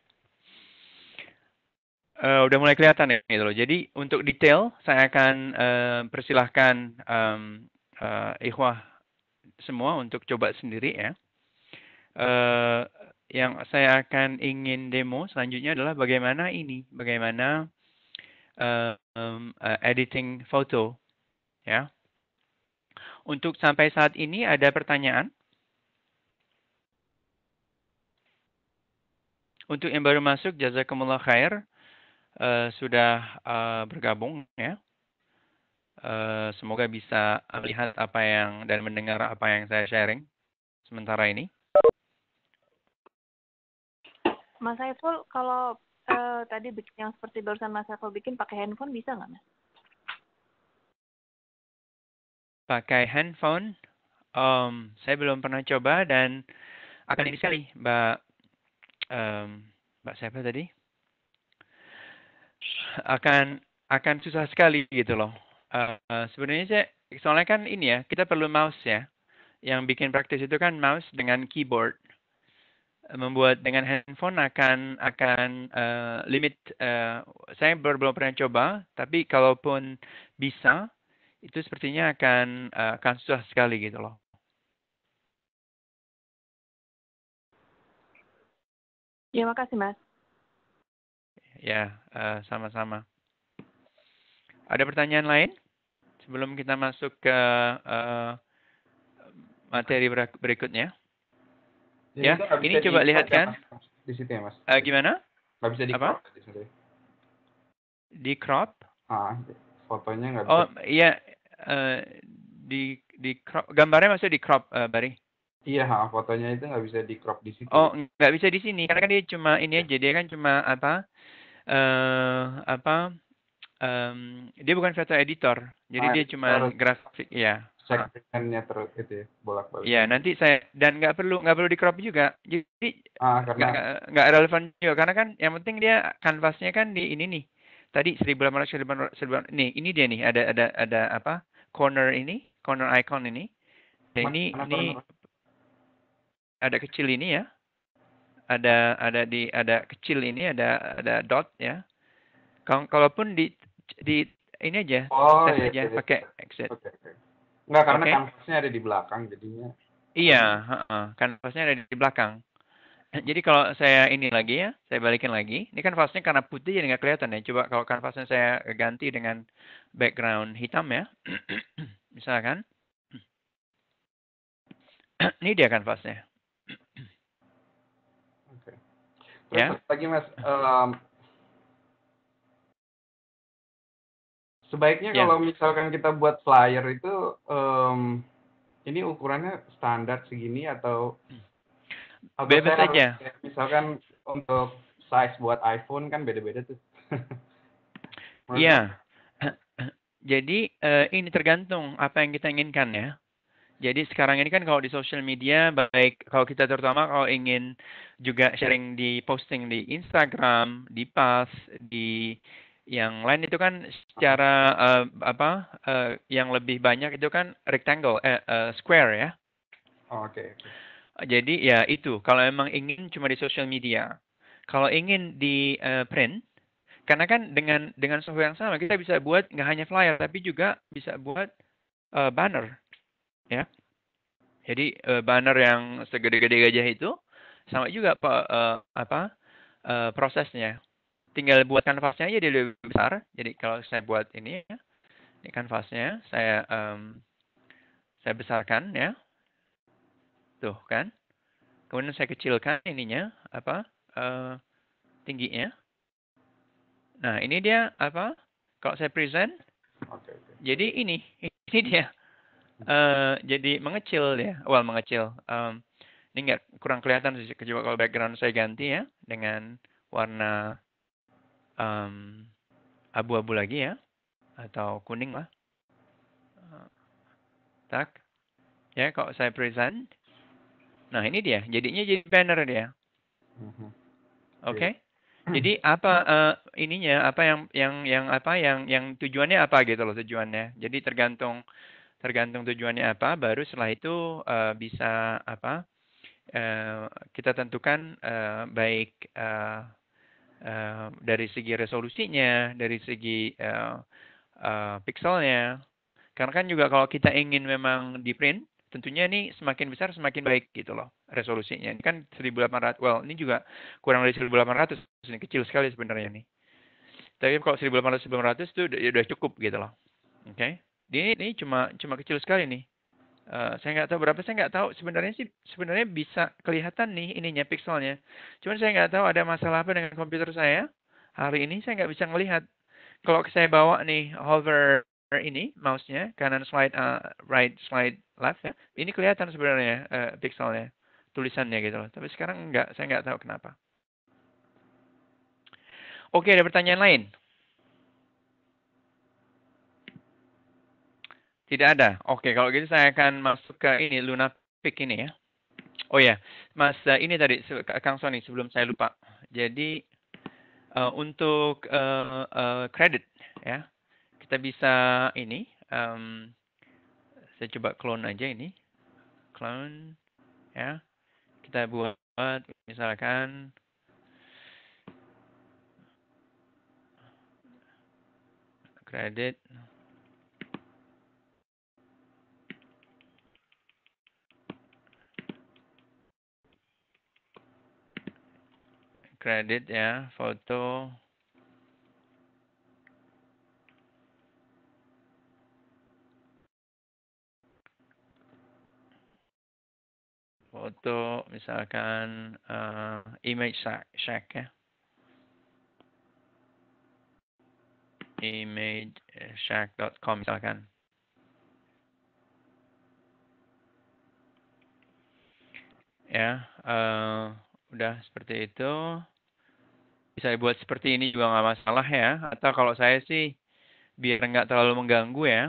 Uh, udah mulai kelihatan ya gitu loh. Jadi untuk detail saya akan uh, persilahkan um, uh, ikhwah semua untuk coba sendiri ya. Uh, yang saya akan ingin demo selanjutnya adalah bagaimana ini, bagaimana uh, um, uh, editing foto ya. Untuk sampai saat ini ada pertanyaan? Untuk yang baru masuk, jazakumullah khair. Uh, sudah uh, bergabung ya. Uh, semoga bisa melihat apa yang dan mendengar apa yang saya sharing sementara ini. Mas Saiful, kalau uh, tadi yang seperti barusan Mas Saiful bikin pakai handphone bisa nggak, Mas? pakai handphone um, saya belum pernah coba dan akan ini sekali mbak um, mbak siapa tadi akan akan susah sekali gitu loh uh, sebenarnya saya soalnya kan ini ya kita perlu mouse ya yang bikin praktis itu kan mouse dengan keyboard membuat dengan handphone akan akan uh, limit uh, saya belum pernah coba tapi kalaupun bisa itu sepertinya akan eh, akan susah sekali gitu loh. Ya, makasih Mas. Ya, eh, sama-sama. Ada pertanyaan lain sebelum kita masuk ke uh, materi berikutnya? Jadi ya, ya ini coba lihat kan Di situ ya, Mas. Uh, gimana? Gak bisa di Apa? Ya. Di crop? Ah, fotonya nggak oh, bisa. Oh, iya. Eh, di di crop gambarnya maksudnya di crop uh, eh, Bari? Iya, fotonya itu nggak bisa di crop di situ. Oh, nggak bisa di sini karena kan dia cuma ini aja dia kan cuma apa uh, apa um, dia bukan foto editor, jadi nah, dia cuma grafik ya. Cekannya ah. terus itu ya, bolak-balik. Iya, nanti saya dan nggak perlu nggak perlu di crop juga. Jadi ah, karena relevan juga karena kan yang penting dia kanvasnya kan di ini nih Tadi 1800 1800 nih ini dia nih ada ada ada apa? corner ini, corner icon ini. Dan ini mana, ini mana, ada kecil ini ya. Ada ada di ada kecil ini ada ada dot ya. Kalau kalaupun di di ini aja, oh, tes iya, aja iya. iya. pakai exit. Okay, okay. Enggak karena okay. kanvasnya ada di belakang jadinya. Iya, uh -uh. kanvasnya ada di belakang. Jadi kalau saya ini lagi ya, saya balikin lagi. Ini kan kanvasnya karena putih jadi nggak kelihatan ya. Coba kalau kanvasnya saya ganti dengan background hitam ya. Misalkan. ini dia kanvasnya. Oke. Okay. ya. lagi mas, um, sebaiknya yeah. kalau misalkan kita buat flyer itu um, ini ukurannya standar segini atau beda Bebas aja. Misalkan untuk size buat iPhone kan beda-beda tuh. Iya. Jadi uh, ini tergantung apa yang kita inginkan ya. Jadi sekarang ini kan kalau di social media baik kalau kita terutama kalau ingin juga sharing di posting di Instagram, di Pas, di yang lain itu kan secara uh, apa uh, yang lebih banyak itu kan rectangle eh, uh, square ya. Oh, Oke. Okay. Jadi ya itu, kalau memang ingin cuma di social media. Kalau ingin di uh, print, karena kan dengan dengan software yang sama kita bisa buat nggak hanya flyer tapi juga bisa buat uh, banner, ya. Jadi uh, banner yang segede-gede gajah itu sama juga uh, apa uh, prosesnya. Tinggal buat kanvasnya aja dia lebih besar. Jadi kalau saya buat ini, ini kanvasnya saya um, saya besarkan ya Tuh kan. Kemudian saya kecilkan ininya apa uh, tingginya. Nah, ini dia apa? Kalau saya present. Okay, Jadi ini ini dia. Uh, jadi mengecil ya. Well, mengecil. Um, ini nggak kurang kelihatan sih kecuali kalau background saya ganti ya dengan warna um, abu-abu lagi ya atau kuning lah. Uh, tak. Ya, kalau saya present Nah, ini dia. Jadinya jadi banner dia. Mm-hmm. Oke. Okay? Iya. Jadi apa uh, ininya apa yang yang yang apa yang yang tujuannya apa gitu loh tujuannya. Jadi tergantung tergantung tujuannya apa baru setelah itu uh, bisa apa uh, kita tentukan uh, baik uh, uh, dari segi resolusinya, dari segi uh, uh, pixelnya. Karena kan juga kalau kita ingin memang di print tentunya ini semakin besar semakin baik gitu loh resolusinya. Ini kan 1800, well ini juga kurang dari 1800, ini kecil sekali sebenarnya nih. Tapi kalau 1800 1900 itu udah, ya udah cukup gitu loh. Oke. Okay? Ini, ini cuma cuma kecil sekali nih. Uh, saya nggak tahu berapa, saya nggak tahu. Sebenarnya sih sebenarnya bisa kelihatan nih ininya pixelnya. Cuman saya nggak tahu ada masalah apa dengan komputer saya. Hari ini saya nggak bisa ngelihat. Kalau saya bawa nih hover ini mouse-nya kanan slide uh, right slide left ya ini kelihatan sebenarnya uh, pixelnya tulisannya gitu loh tapi sekarang enggak saya enggak tahu kenapa oke ada pertanyaan lain tidak ada oke kalau gitu saya akan masuk ke ini Luna Pick ini ya oh ya mas uh, ini tadi kang sony sebelum saya lupa jadi uh, untuk uh, uh, credit ya kita bisa ini um, saya coba clone aja ini clone ya kita buat misalkan credit credit ya foto untuk misalkan uh, image shack ya. image eh, shack.com misalkan. Ya, uh, udah seperti itu. Bisa dibuat seperti ini juga nggak masalah ya. Atau kalau saya sih biar nggak terlalu mengganggu ya,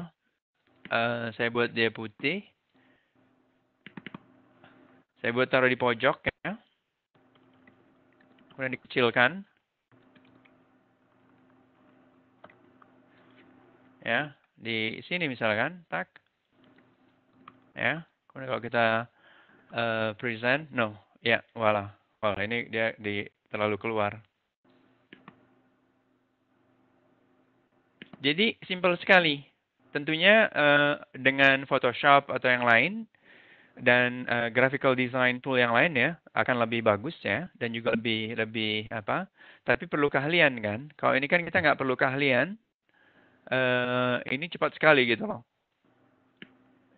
uh, saya buat dia putih. Saya buat taruh di pojok ya. Kemudian dikecilkan. Ya, di sini misalkan, tak. Ya, kemudian kalau kita uh, present, no, ya, wala. Wala ini dia di terlalu keluar. Jadi simple sekali. Tentunya uh, dengan Photoshop atau yang lain dan uh, graphical design tool yang lainnya akan lebih bagus ya dan juga lebih lebih apa tapi perlu keahlian kan kalau ini kan kita nggak perlu keahlian uh, ini cepat sekali gitu loh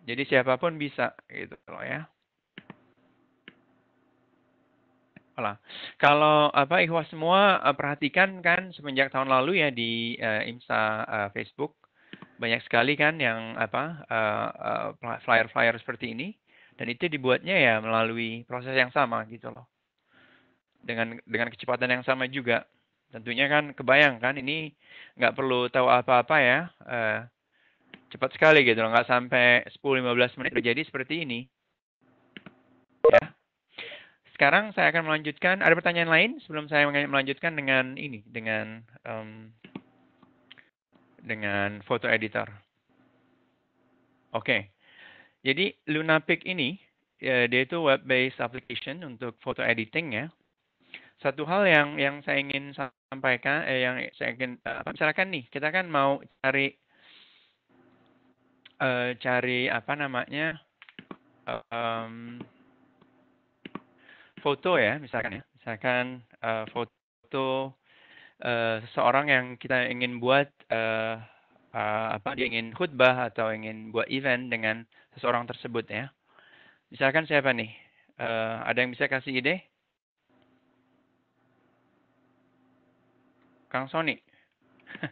jadi siapapun bisa gitu loh ya Olah. Kalau apa ikhwas semua eh, perhatikan kan semenjak tahun lalu ya di uh, IMSA uh, Facebook banyak sekali kan yang apa flyer flier uh, uh, flyer -flyer seperti ini dan itu dibuatnya ya melalui proses yang sama gitu loh dengan dengan kecepatan yang sama juga tentunya kan kebayang kan ini nggak perlu tahu apa-apa ya uh, cepat sekali gitu loh nggak sampai 10-15 menit udah jadi seperti ini ya sekarang saya akan melanjutkan ada pertanyaan lain sebelum saya melanjutkan dengan ini dengan um, dengan foto editor oke okay. Jadi Lunapic ini ya, dia itu web based application untuk photo editing ya. Satu hal yang yang saya ingin sampaikan eh, yang saya ingin eh, apa misalkan nih kita kan mau cari uh, cari apa namanya uh, um, foto ya misalkan ya misalkan uh, foto uh, seseorang yang kita ingin buat uh, apa dia ingin khutbah atau ingin buat event dengan seorang tersebut ya. Misalkan siapa nih? Uh, ada yang bisa kasih ide? Kang Sony.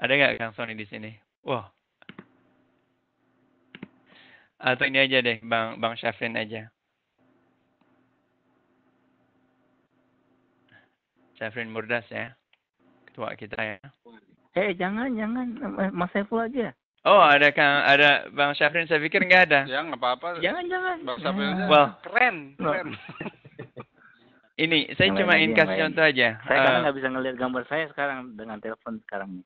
ada nggak Kang Sony di sini? Wah. Atau ini aja deh, Bang Bang Syafrin aja. Syafrin Murdas ya. Ketua kita ya. Eh, jangan, jangan. Mas Saiful aja. Oh ada kang ada bang Syafrin saya pikir enggak ada. Ya enggak apa-apa. Jangan jangan. Bang Syafrin ah. well, keren keren. ini saya yang cuma ingin kasih contoh aja. Saya uh, kan nggak bisa ngelihat gambar saya sekarang dengan telepon sekarang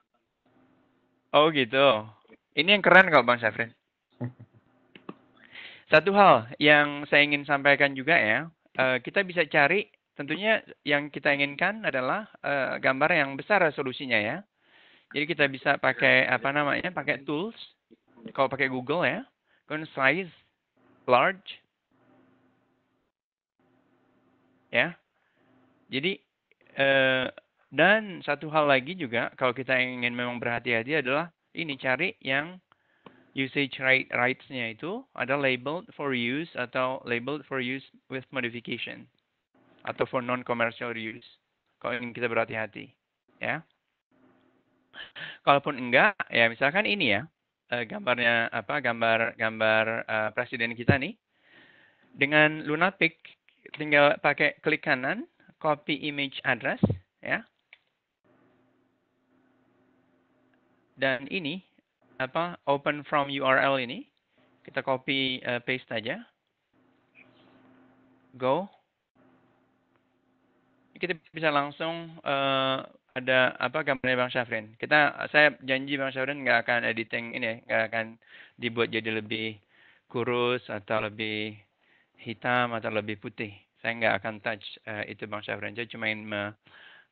Oh gitu. Ini yang keren kok bang Syafrin. Satu hal yang saya ingin sampaikan juga ya, uh, kita bisa cari tentunya yang kita inginkan adalah uh, gambar yang besar resolusinya ya. Jadi kita bisa pakai apa namanya? Pakai tools. Kalau pakai Google ya, kemudian size large. Ya. Jadi eh, dan satu hal lagi juga kalau kita ingin memang berhati-hati adalah ini cari yang usage right rights-nya itu ada labeled for use atau labeled for use with modification atau for non commercial use. Kalau ingin kita berhati-hati, ya. Kalaupun enggak, ya misalkan ini ya, eh, gambarnya apa gambar gambar uh, presiden kita nih. Dengan lunatic tinggal pakai klik kanan, copy image address ya. Dan ini apa open from URL ini kita copy uh, paste aja. Go. Kita bisa langsung uh, ada apa gambarnya Bang Syafrin. Kita saya janji Bang Syafrin nggak akan editing ini, ya, nggak akan dibuat jadi lebih kurus atau lebih hitam atau lebih putih. Saya nggak akan touch uh, itu Bang Syafrin. Saya cuma ingin me,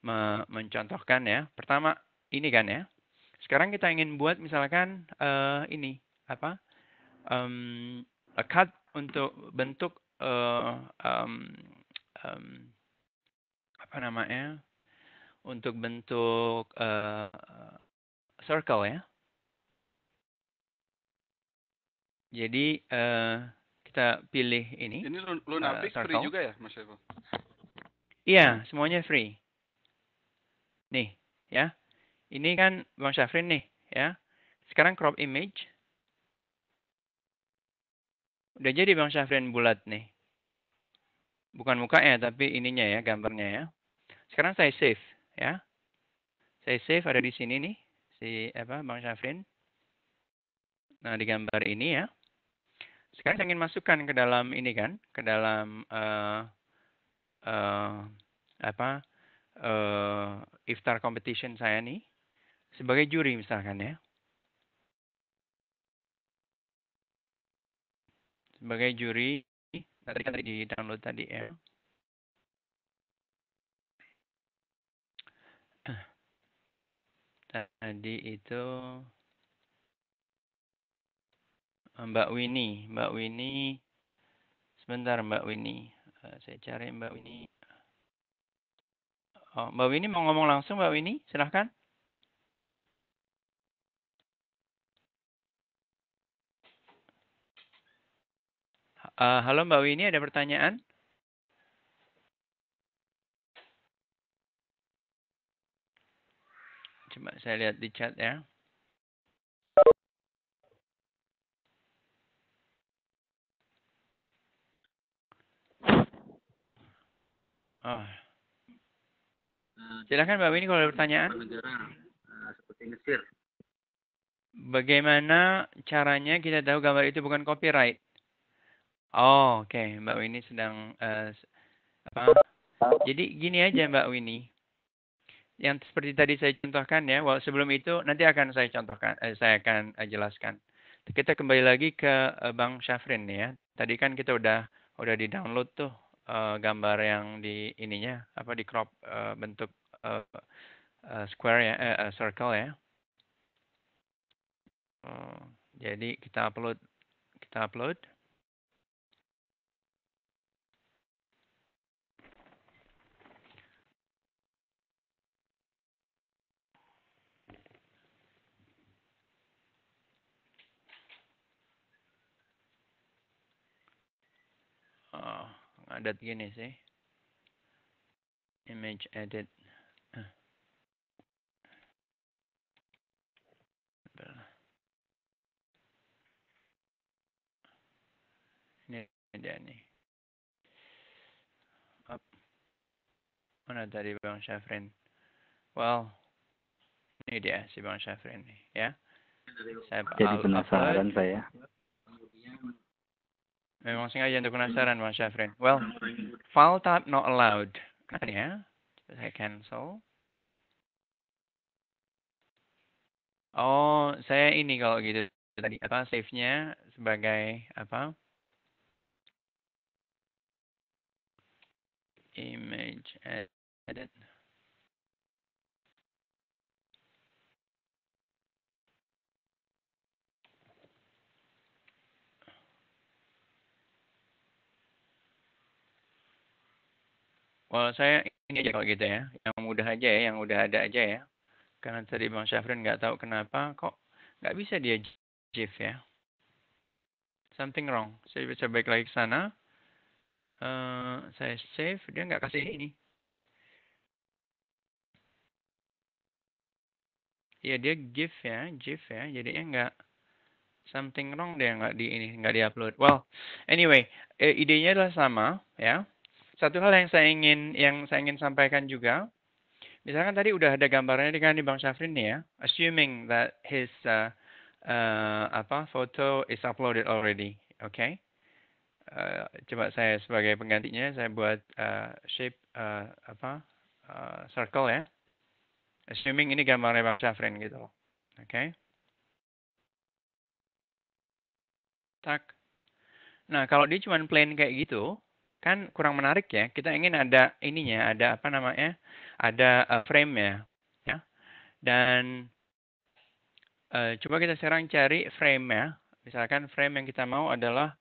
me, mencontohkan ya. Pertama ini kan ya. Sekarang kita ingin buat misalkan uh, ini apa um, a cut untuk bentuk uh, um, um, apa namanya untuk bentuk uh, circle ya. Jadi uh, kita pilih ini. Ini Lunapik eh, uh, free juga ya, Mas Evo? Iya, semuanya free. Nih, ya. Ini kan Bang Syafrin nih, ya. Sekarang crop image. Udah jadi Bang Syafrin bulat nih. Bukan mukanya, tapi ininya ya, gambarnya ya. Sekarang saya save ya. Saya save ada di sini nih si apa Bang Syafrin. Nah, di gambar ini ya. Sekarang saya ingin masukkan ke dalam ini kan, ke dalam uh, uh, apa uh, iftar competition saya nih sebagai juri misalkan ya. Sebagai juri tadi kan di download tadi ya. tadi itu eh, Mbak Winnie. Mbak Winnie, sebentar Mbak Winnie. Eh, saya cari Mbak Winnie. Oh, Mbak Winnie mau ngomong langsung Mbak Winnie, silahkan. Uh, halo Mbak Winnie, ada pertanyaan? Coba saya lihat di chat ya. Oh. Silakan Mbak Winnie kalau ada pertanyaan. Eh, Bagaimana caranya kita tahu gambar itu bukan copyright? Oh, oke, okay. Mbak Winnie sedang uh, apa? Jadi gini aja Mbak Winnie yang seperti tadi saya contohkan ya, well, sebelum itu nanti akan saya contohkan, eh, saya akan eh, jelaskan. Kita kembali lagi ke eh, Bang Syafrin ya. Tadi kan kita udah udah di download tuh eh, gambar yang di ininya apa di crop eh, bentuk eh, eh square ya, eh, circle ya. Oh, jadi kita upload, kita upload. oh, adat gini sih image edit ini ada nih up mana tadi bang Syafrin well ini dia si bang Syafrin nih ya saya jadi penasaran saya Memang sengaja untuk penasaran Mas Syafrin. Well, file type not allowed. Kan ya? Saya cancel. Oh, saya ini kalau gitu tadi apa save-nya sebagai apa? Image edit. Well, saya ini aja kalau gitu ya, yang mudah aja ya, yang udah ada aja ya. Karena tadi Bang Syafrin nggak tahu kenapa kok nggak bisa dia GIF ya. Something wrong. Saya bisa balik lagi ke sana. Uh, saya save, dia nggak kasih ini. Iya, ya dia GIF ya, GIF ya, jadinya nggak something wrong dia nggak di ini nggak di upload. Well, anyway, eh, idenya adalah sama ya satu hal yang saya ingin yang saya ingin sampaikan juga, misalkan tadi udah ada gambarnya dengan di Bang Syafrin nih ya, assuming that his uh, uh, apa foto is uploaded already, okay? Uh, coba saya sebagai penggantinya saya buat uh, shape uh, apa uh, circle ya, assuming ini gambarnya Bang Syafrin gitu, oke? Okay? Tak. Nah kalau dia cuma plain kayak gitu, kan kurang menarik ya. Kita ingin ada ininya, ada apa namanya, ada uh, eh, frame ya, ya. Dan uh, coba kita sekarang cari frame ya. Misalkan frame yang kita mau adalah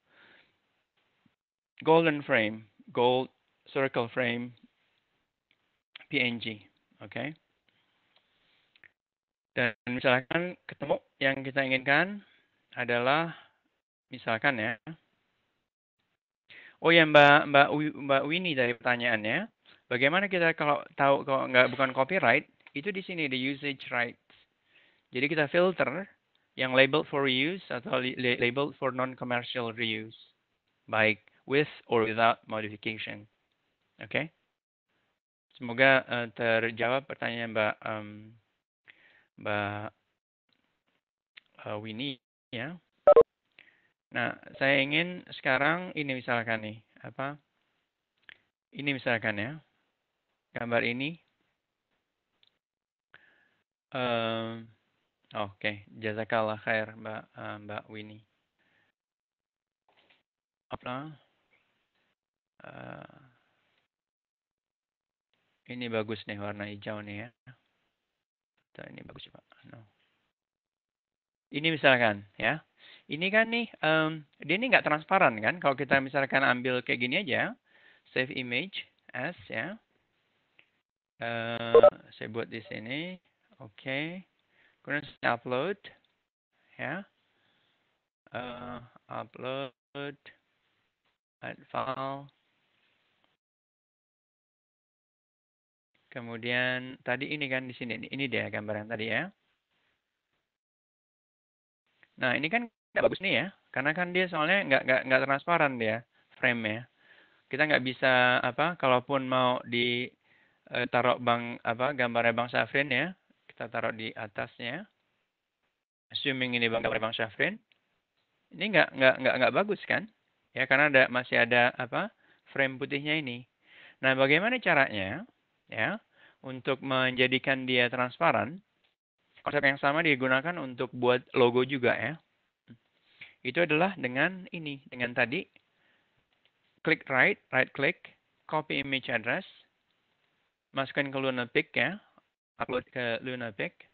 golden frame, gold circle frame, PNG, oke? Okay? Dan misalkan ketemu yang kita inginkan adalah misalkan ya Oh ya Mbak Mbak Mbak Winnie dari pertanyaannya, bagaimana kita kalau tahu kalau nggak bukan copyright itu di sini the usage rights. Jadi kita filter yang labeled for reuse atau labeled for non-commercial reuse, baik with or without modification. Oke. Okay? Semoga uh, terjawab pertanyaan Mbak um, Mbak uh, Winnie ya. Nah, saya ingin sekarang ini misalkan nih, apa? Ini misalkan ya. Gambar ini. Um, Oke, okay. jazakallah khair Mbak uh, Mbak Winnie. Apa? Uh, ini bagus nih warna hijau nih ya. Ini bagus Pak. No. Nah. Ini misalkan ya. Ini kan nih, um, dia ini nggak transparan kan. Kalau kita misalkan ambil kayak gini aja, save image as ya. Uh, saya buat di sini, oke. Okay. Kemudian upload, ya. Uh, upload, add file. Kemudian tadi ini kan di sini, ini dia gambaran tadi ya. Nah ini kan nggak bagus nih ya, karena kan dia soalnya nggak nggak nggak transparan dia frame ya. Kita nggak bisa apa, kalaupun mau di eh, taruh bang apa gambarnya bang Syafrin ya, kita taruh di atasnya. Assuming ini bang gambarnya bang Syafrin, ini nggak nggak nggak nggak bagus kan? Ya karena ada masih ada apa frame putihnya ini. Nah bagaimana caranya ya untuk menjadikan dia transparan? konsep yang sama digunakan untuk buat logo juga ya. Itu adalah dengan ini, dengan tadi klik right, right click, copy image address, masukkan ke Lunapic ya, upload ke Lunapic.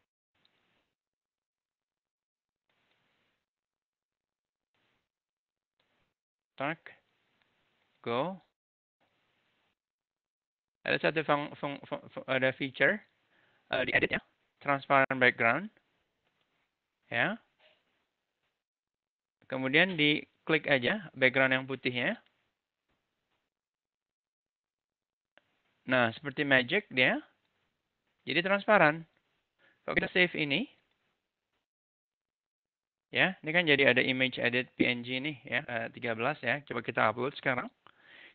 Tak, go. Ada satu fung, fung, fung, ada feature uh, di edit ya transparent background. Ya. Kemudian klik aja background yang putihnya. Nah, seperti magic dia. Jadi transparan. Kalau kita save ini, ya, ini kan jadi ada image edit PNG nih ya, 13 ya. Coba kita upload sekarang.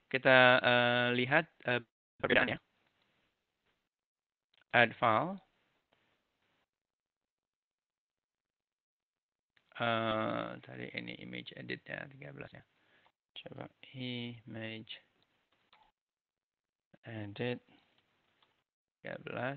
Kita uh, lihat uh, eh, perbedaannya. Add file. uh, eh, tadi ini image edit ya 13 ya coba image edit 13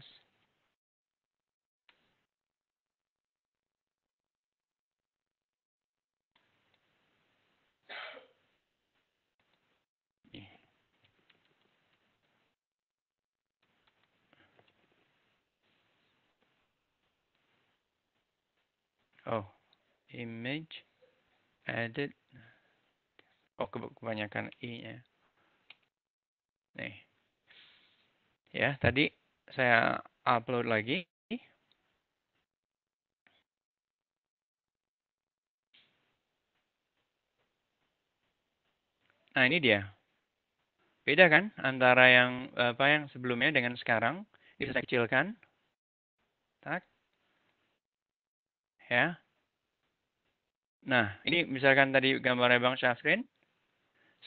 image edit oke oh, kebanyakan i nya nih ya tadi saya upload lagi nah ini dia beda kan antara yang apa yang sebelumnya dengan sekarang bisa kecilkan tak ya Nah, ini misalkan tadi gambarnya Bang Syafrin.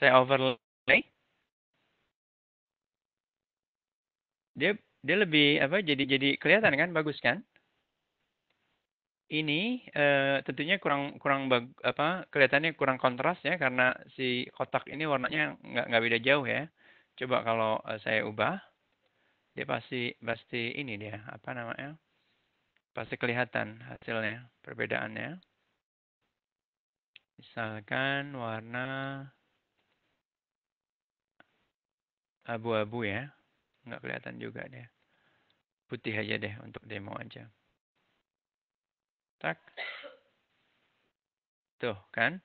Saya overlay. Dia dia lebih apa jadi jadi kelihatan kan bagus kan? Ini eh, tentunya kurang kurang bag, apa kelihatannya kurang kontras ya karena si kotak ini warnanya nggak nggak beda jauh ya. Coba kalau eh, saya ubah dia pasti pasti ini dia apa namanya? Pasti kelihatan hasilnya perbedaannya misalkan warna abu-abu ya. Nggak kelihatan juga deh. Putih aja deh untuk demo aja. Tak. Tuh kan.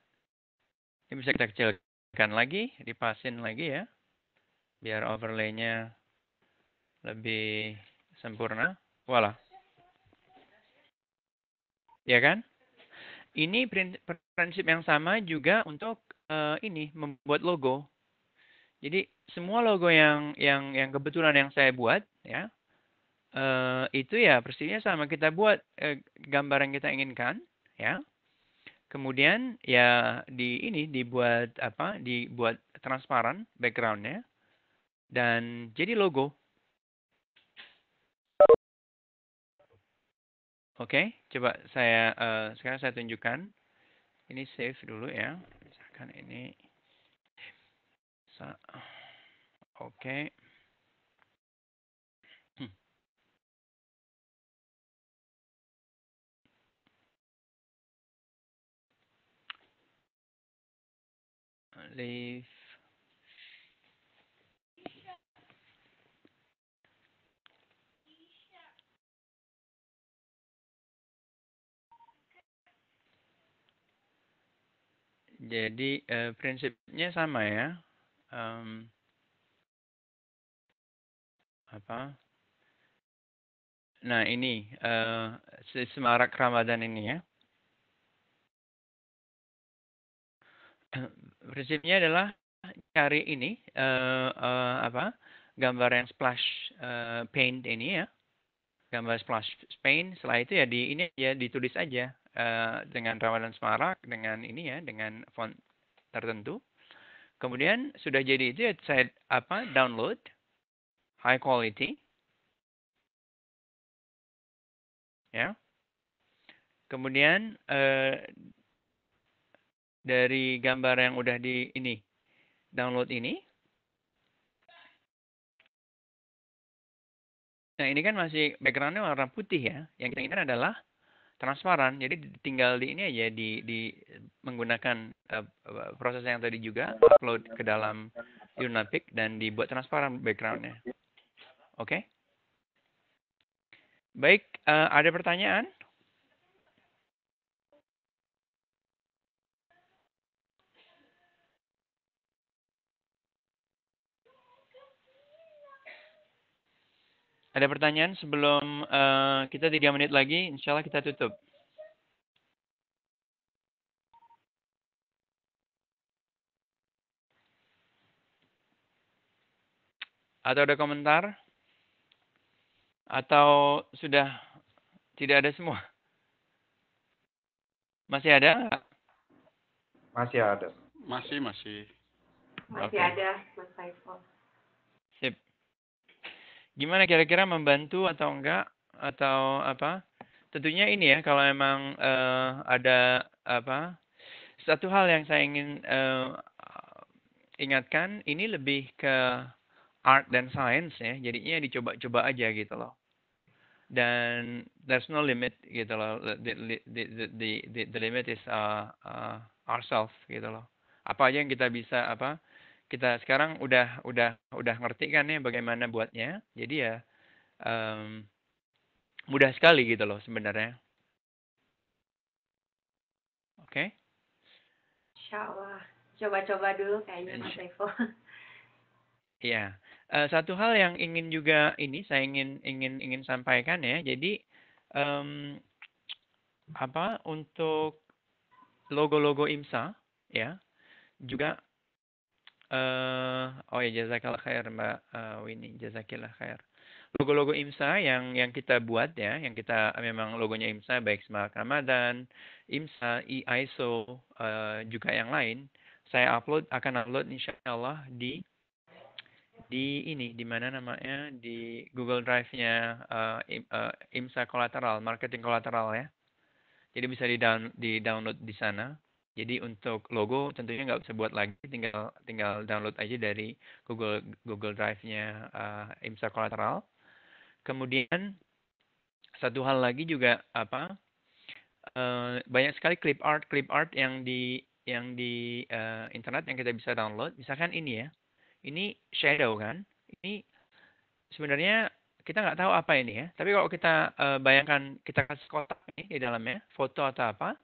Ini bisa kita kecilkan lagi, dipasin lagi ya. Biar overlaynya lebih sempurna. Voila. Ya kan? Ini prinsip yang sama juga untuk uh, ini membuat logo. Jadi semua logo yang yang yang kebetulan yang saya buat ya uh, itu ya persisnya sama kita buat uh, eh, gambar yang kita inginkan ya. Kemudian ya di ini dibuat apa? Dibuat transparan backgroundnya dan jadi logo Oke, okay, coba saya uh, sekarang saya tunjukkan. Ini save dulu ya. Misalkan ini. Oke. Okay. Hmm. Leave Jadi eh, prinsipnya sama ya. Um, apa? Nah ini uh, semarak Ramadan ini ya. Prinsipnya adalah cari ini uh, uh, apa gambar yang splash uh, paint ini ya gambar splash paint setelah itu ya di ini ya ditulis aja Eh, dengan ramalan semarak dengan ini ya dengan font tertentu. Kemudian sudah jadi itu ya, saya apa download high quality. Ya. Kemudian eh, dari gambar yang udah di ini download ini. Nah ini kan masih backgroundnya warna putih ya. Yang kita inginkan adalah transparan jadi tinggal di ini aja di di menggunakan uh, proses yang tadi juga upload ke dalam Lunapic dan dibuat transparan backgroundnya oke okay? baik uh, ada pertanyaan Ada pertanyaan sebelum uh, kita tiga menit lagi, insya Allah kita tutup. Atau ada komentar? Atau sudah tidak ada semua? Masih ada? Masih ada. Masih, masih. Masih okay. ada, Mas Saiful. Gimana kira-kira membantu atau enggak atau apa? Tentunya ini ya kalau memang uh, eh, ada apa? Satu hal yang saya ingin uh, ingatkan ini lebih ke art dan science ya. Jadinya dicoba-coba aja gitu loh. Dan there's no limit gitu loh. The the the the, the limit is uh, uh, ourselves gitu loh. Apa aja yang kita bisa apa? kita sekarang udah udah udah ngerti kan ya bagaimana buatnya. Jadi ya um, mudah sekali gitu loh sebenarnya. Oke. Okay? Allah. Coba-coba dulu kayaknya Mas Evo. Iya. Uh, satu hal yang ingin juga ini saya ingin ingin ingin sampaikan ya. Jadi um, apa untuk logo-logo IMSA ya juga uh, oh ya jazakallah khair Mbak uh, Winnie, jazakillah khair. Logo-logo IMSA yang yang kita buat ya, yang kita memang logonya IMSA baik semangat Ramadan, IMSA, eiso uh, eh, juga yang lain, saya upload akan upload insya di di ini di mana namanya di Google Drive-nya uh, IMSA kolateral, marketing kolateral ya. Jadi bisa di down, di download di sana. Jadi untuk logo tentunya nggak bisa buat lagi, tinggal tinggal download aja dari Google Google Drive-nya uh, IMSA Collateral. Kemudian satu hal lagi juga apa uh, banyak sekali clip art clip art yang di yang di uh, internet yang kita bisa download. Misalkan ini ya, ini shadow kan, ini sebenarnya kita nggak tahu apa ini ya. Tapi kalau kita uh, bayangkan kita kasih kotak ini di dalamnya, foto atau apa,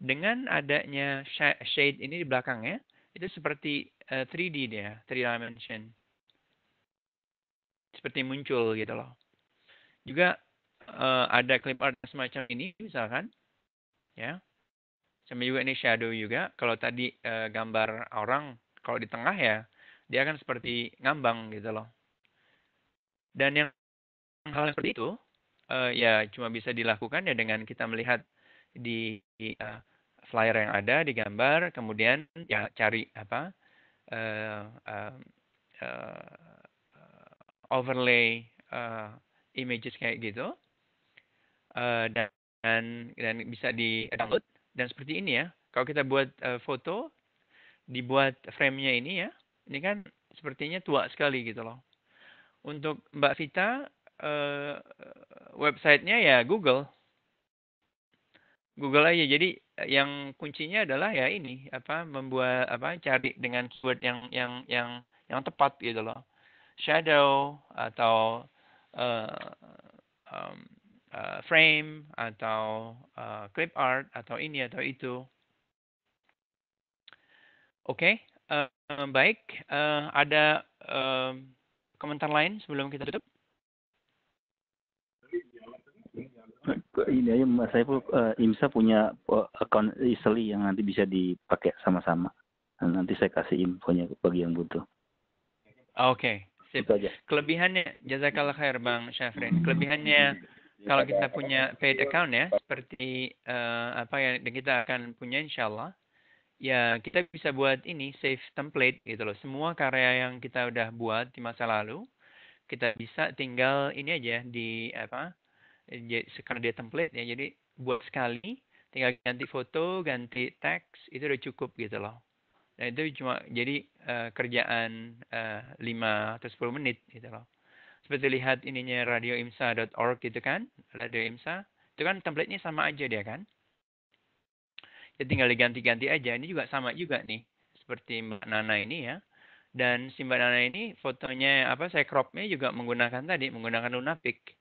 dengan adanya shade ini di belakangnya, itu seperti uh, eh, 3D dia, d dimension. Seperti muncul gitu loh. Juga uh, ada clip art semacam ini misalkan, ya. Sama juga ini shadow juga. Kalau tadi uh, gambar orang, kalau di tengah ya, dia akan seperti ngambang gitu loh. Dan yang hal seperti itu, uh, ya cuma bisa dilakukan ya dengan kita melihat di uh, flyer yang ada digambar, kemudian ya cari apa uh, uh, uh, overlay uh, images kayak gitu uh, dan, dan dan bisa di download dan seperti ini ya. Kalau kita buat uh, foto, dibuat framenya ini ya, ini kan sepertinya tua sekali gitu loh. Untuk Mbak Vita, uh, websitenya ya Google Google aja. Jadi eh, yang kuncinya adalah ya ini apa membuat apa cari dengan keyword yang yang yang yang tepat gitu loh. Shadow atau uh, um, uh, frame atau uh, clip art atau ini atau itu. Oke, okay. uh, baik. Uh, ada uh, komentar lain sebelum kita tutup? ini aja Mas Saiful uh, eh, IMSA punya eh, account Isli yang nanti bisa dipakai sama-sama. Nah, nanti saya kasih infonya bagi yang butuh. Oke, okay, Kelebihannya, jazakallah khair Bang Syafrin. Kelebihannya kalau kita punya paid account ya, seperti uh, apa yang kita akan punya insyaallah, ya kita bisa buat ini save template gitu loh. Semua karya yang kita udah buat di masa lalu, kita bisa tinggal ini aja di apa karena dia template ya jadi buat sekali tinggal ganti foto ganti teks itu udah cukup gitu loh nah itu cuma jadi uh, kerjaan uh, eh, 5 atau 10 menit gitu loh seperti lihat ininya radioimsa.org gitu kan radioimsa itu kan template-nya sama aja dia kan ya tinggal diganti-ganti aja ini juga sama juga nih seperti Mbak Nana ini ya dan si Mbak Nana ini fotonya apa saya cropnya juga menggunakan tadi menggunakan Lunapik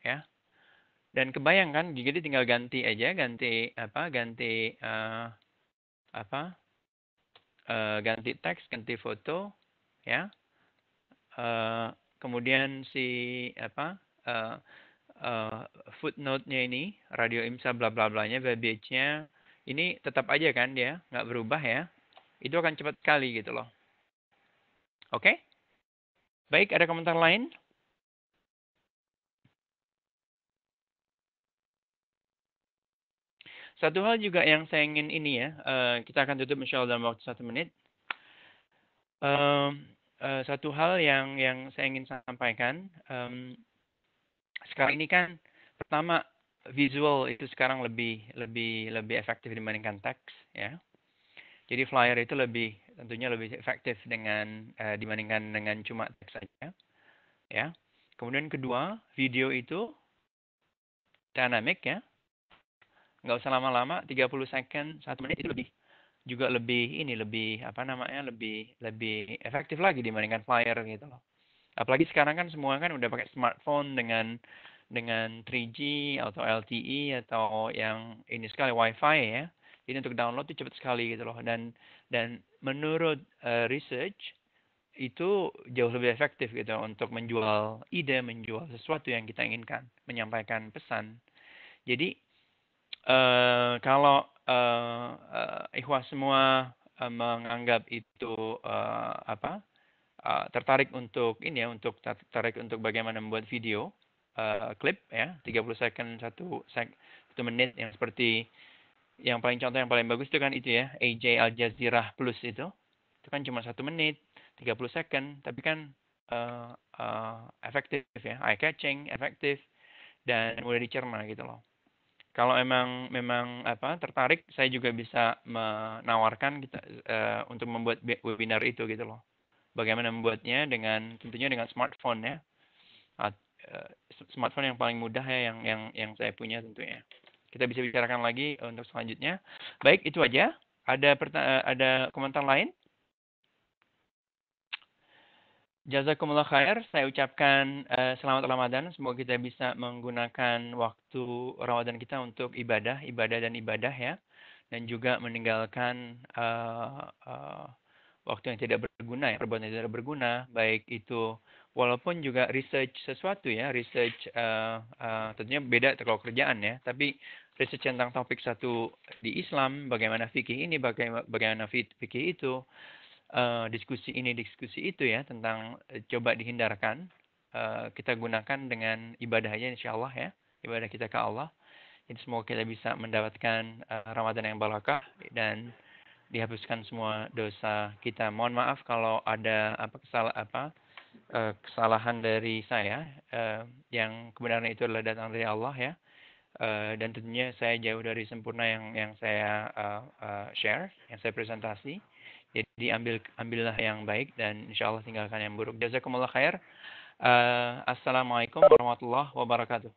ya dan kebayang kan jadi tinggal ganti aja ganti apa ganti uh, apa uh, ganti teks ganti foto ya uh, kemudian si apa uh, uh, footnote-nya ini radio imsa bla bla blanya nya ini tetap aja kan dia nggak berubah ya itu akan cepat sekali gitu loh oke okay? baik ada komentar lain Satu hal juga yang saya ingin ini ya, uh, kita akan tutup insya Allah dalam waktu satu menit. Uh, uh, satu hal yang yang saya ingin sampaikan, um, sekarang ini kan pertama visual itu sekarang lebih lebih lebih efektif dibandingkan teks ya. Jadi flyer itu lebih tentunya lebih efektif dengan uh, dibandingkan dengan cuma teks saja ya. Kemudian kedua video itu dynamic ya nggak usah lama-lama 30 second satu menit itu lebih juga lebih ini lebih apa namanya lebih lebih efektif lagi dibandingkan flyer gitu loh apalagi sekarang kan semua kan udah pakai smartphone dengan dengan 3G atau LTE atau yang ini sekali WiFi ya ini untuk download itu cepat sekali gitu loh dan dan menurut uh, research itu jauh lebih efektif gitu untuk menjual ide menjual sesuatu yang kita inginkan menyampaikan pesan jadi Eh, kalau uh, eh, uh, eh, ikhwa semua uh, menganggap itu uh, apa uh, tertarik untuk ini ya untuk tertarik untuk bagaimana membuat video uh, ya 30 second satu sek satu menit yang seperti yang paling contoh yang paling bagus itu kan itu ya AJ Al Jazeera Plus itu itu kan cuma satu menit 30 second tapi kan uh, uh, efektif ya eye catching efektif dan mudah dicerna gitu loh kalau emang memang apa tertarik saya juga bisa menawarkan kita uh, untuk membuat webinar itu gitu loh bagaimana membuatnya dengan tentunya dengan smartphone ya uh, smartphone yang paling mudah ya yang yang yang saya punya tentunya kita bisa bicarakan lagi eh, untuk selanjutnya baik itu aja ada ada komentar lain Jazakumullah khair. Saya ucapkan uh, selamat Ramadan. Semoga kita bisa menggunakan waktu Ramadan kita untuk ibadah, ibadah dan ibadah ya. Dan juga meninggalkan uh, uh, waktu yang tidak berguna ya, perbuatan yang tidak berguna. Baik itu walaupun juga research sesuatu ya, research uh, uh, tentunya beda kalau kerjaan ya. Tapi research tentang topik satu di Islam, bagaimana fikih ini, bagaimana, bagaimana fikih itu uh, diskusi ini diskusi itu ya tentang uh, coba dihindarkan uh, kita gunakan dengan ibadahnya insya Allah ya ibadah kita ke Allah jadi semoga kita bisa mendapatkan uh, Ramadan yang barokah dan dihapuskan semua dosa kita mohon maaf kalau ada apa kesalahan apa uh, kesalahan dari saya uh, yang kebenaran itu adalah datang dari Allah ya Uh, dan tentunya saya jauh dari sempurna yang yang saya uh, uh, share, yang saya presentasi. Jadi ambil ambillah yang baik dan insya Allah tinggalkan yang buruk. Jazakumullah khair. Uh, Assalamualaikum warahmatullahi wabarakatuh.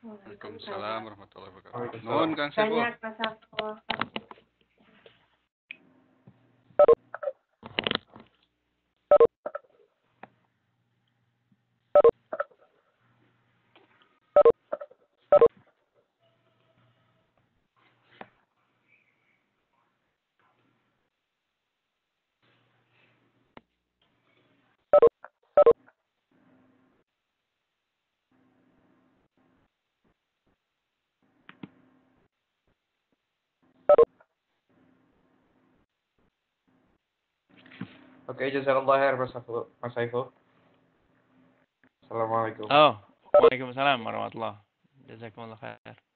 Waalaikumsalam warahmatullahi wabarakatuh. Nuhun Kang Sepo. Oke, jazakallah khair Mas Saiful. Assalamualaikum. Oh, Waalaikumsalam warahmatullahi. Jazakumullah khair.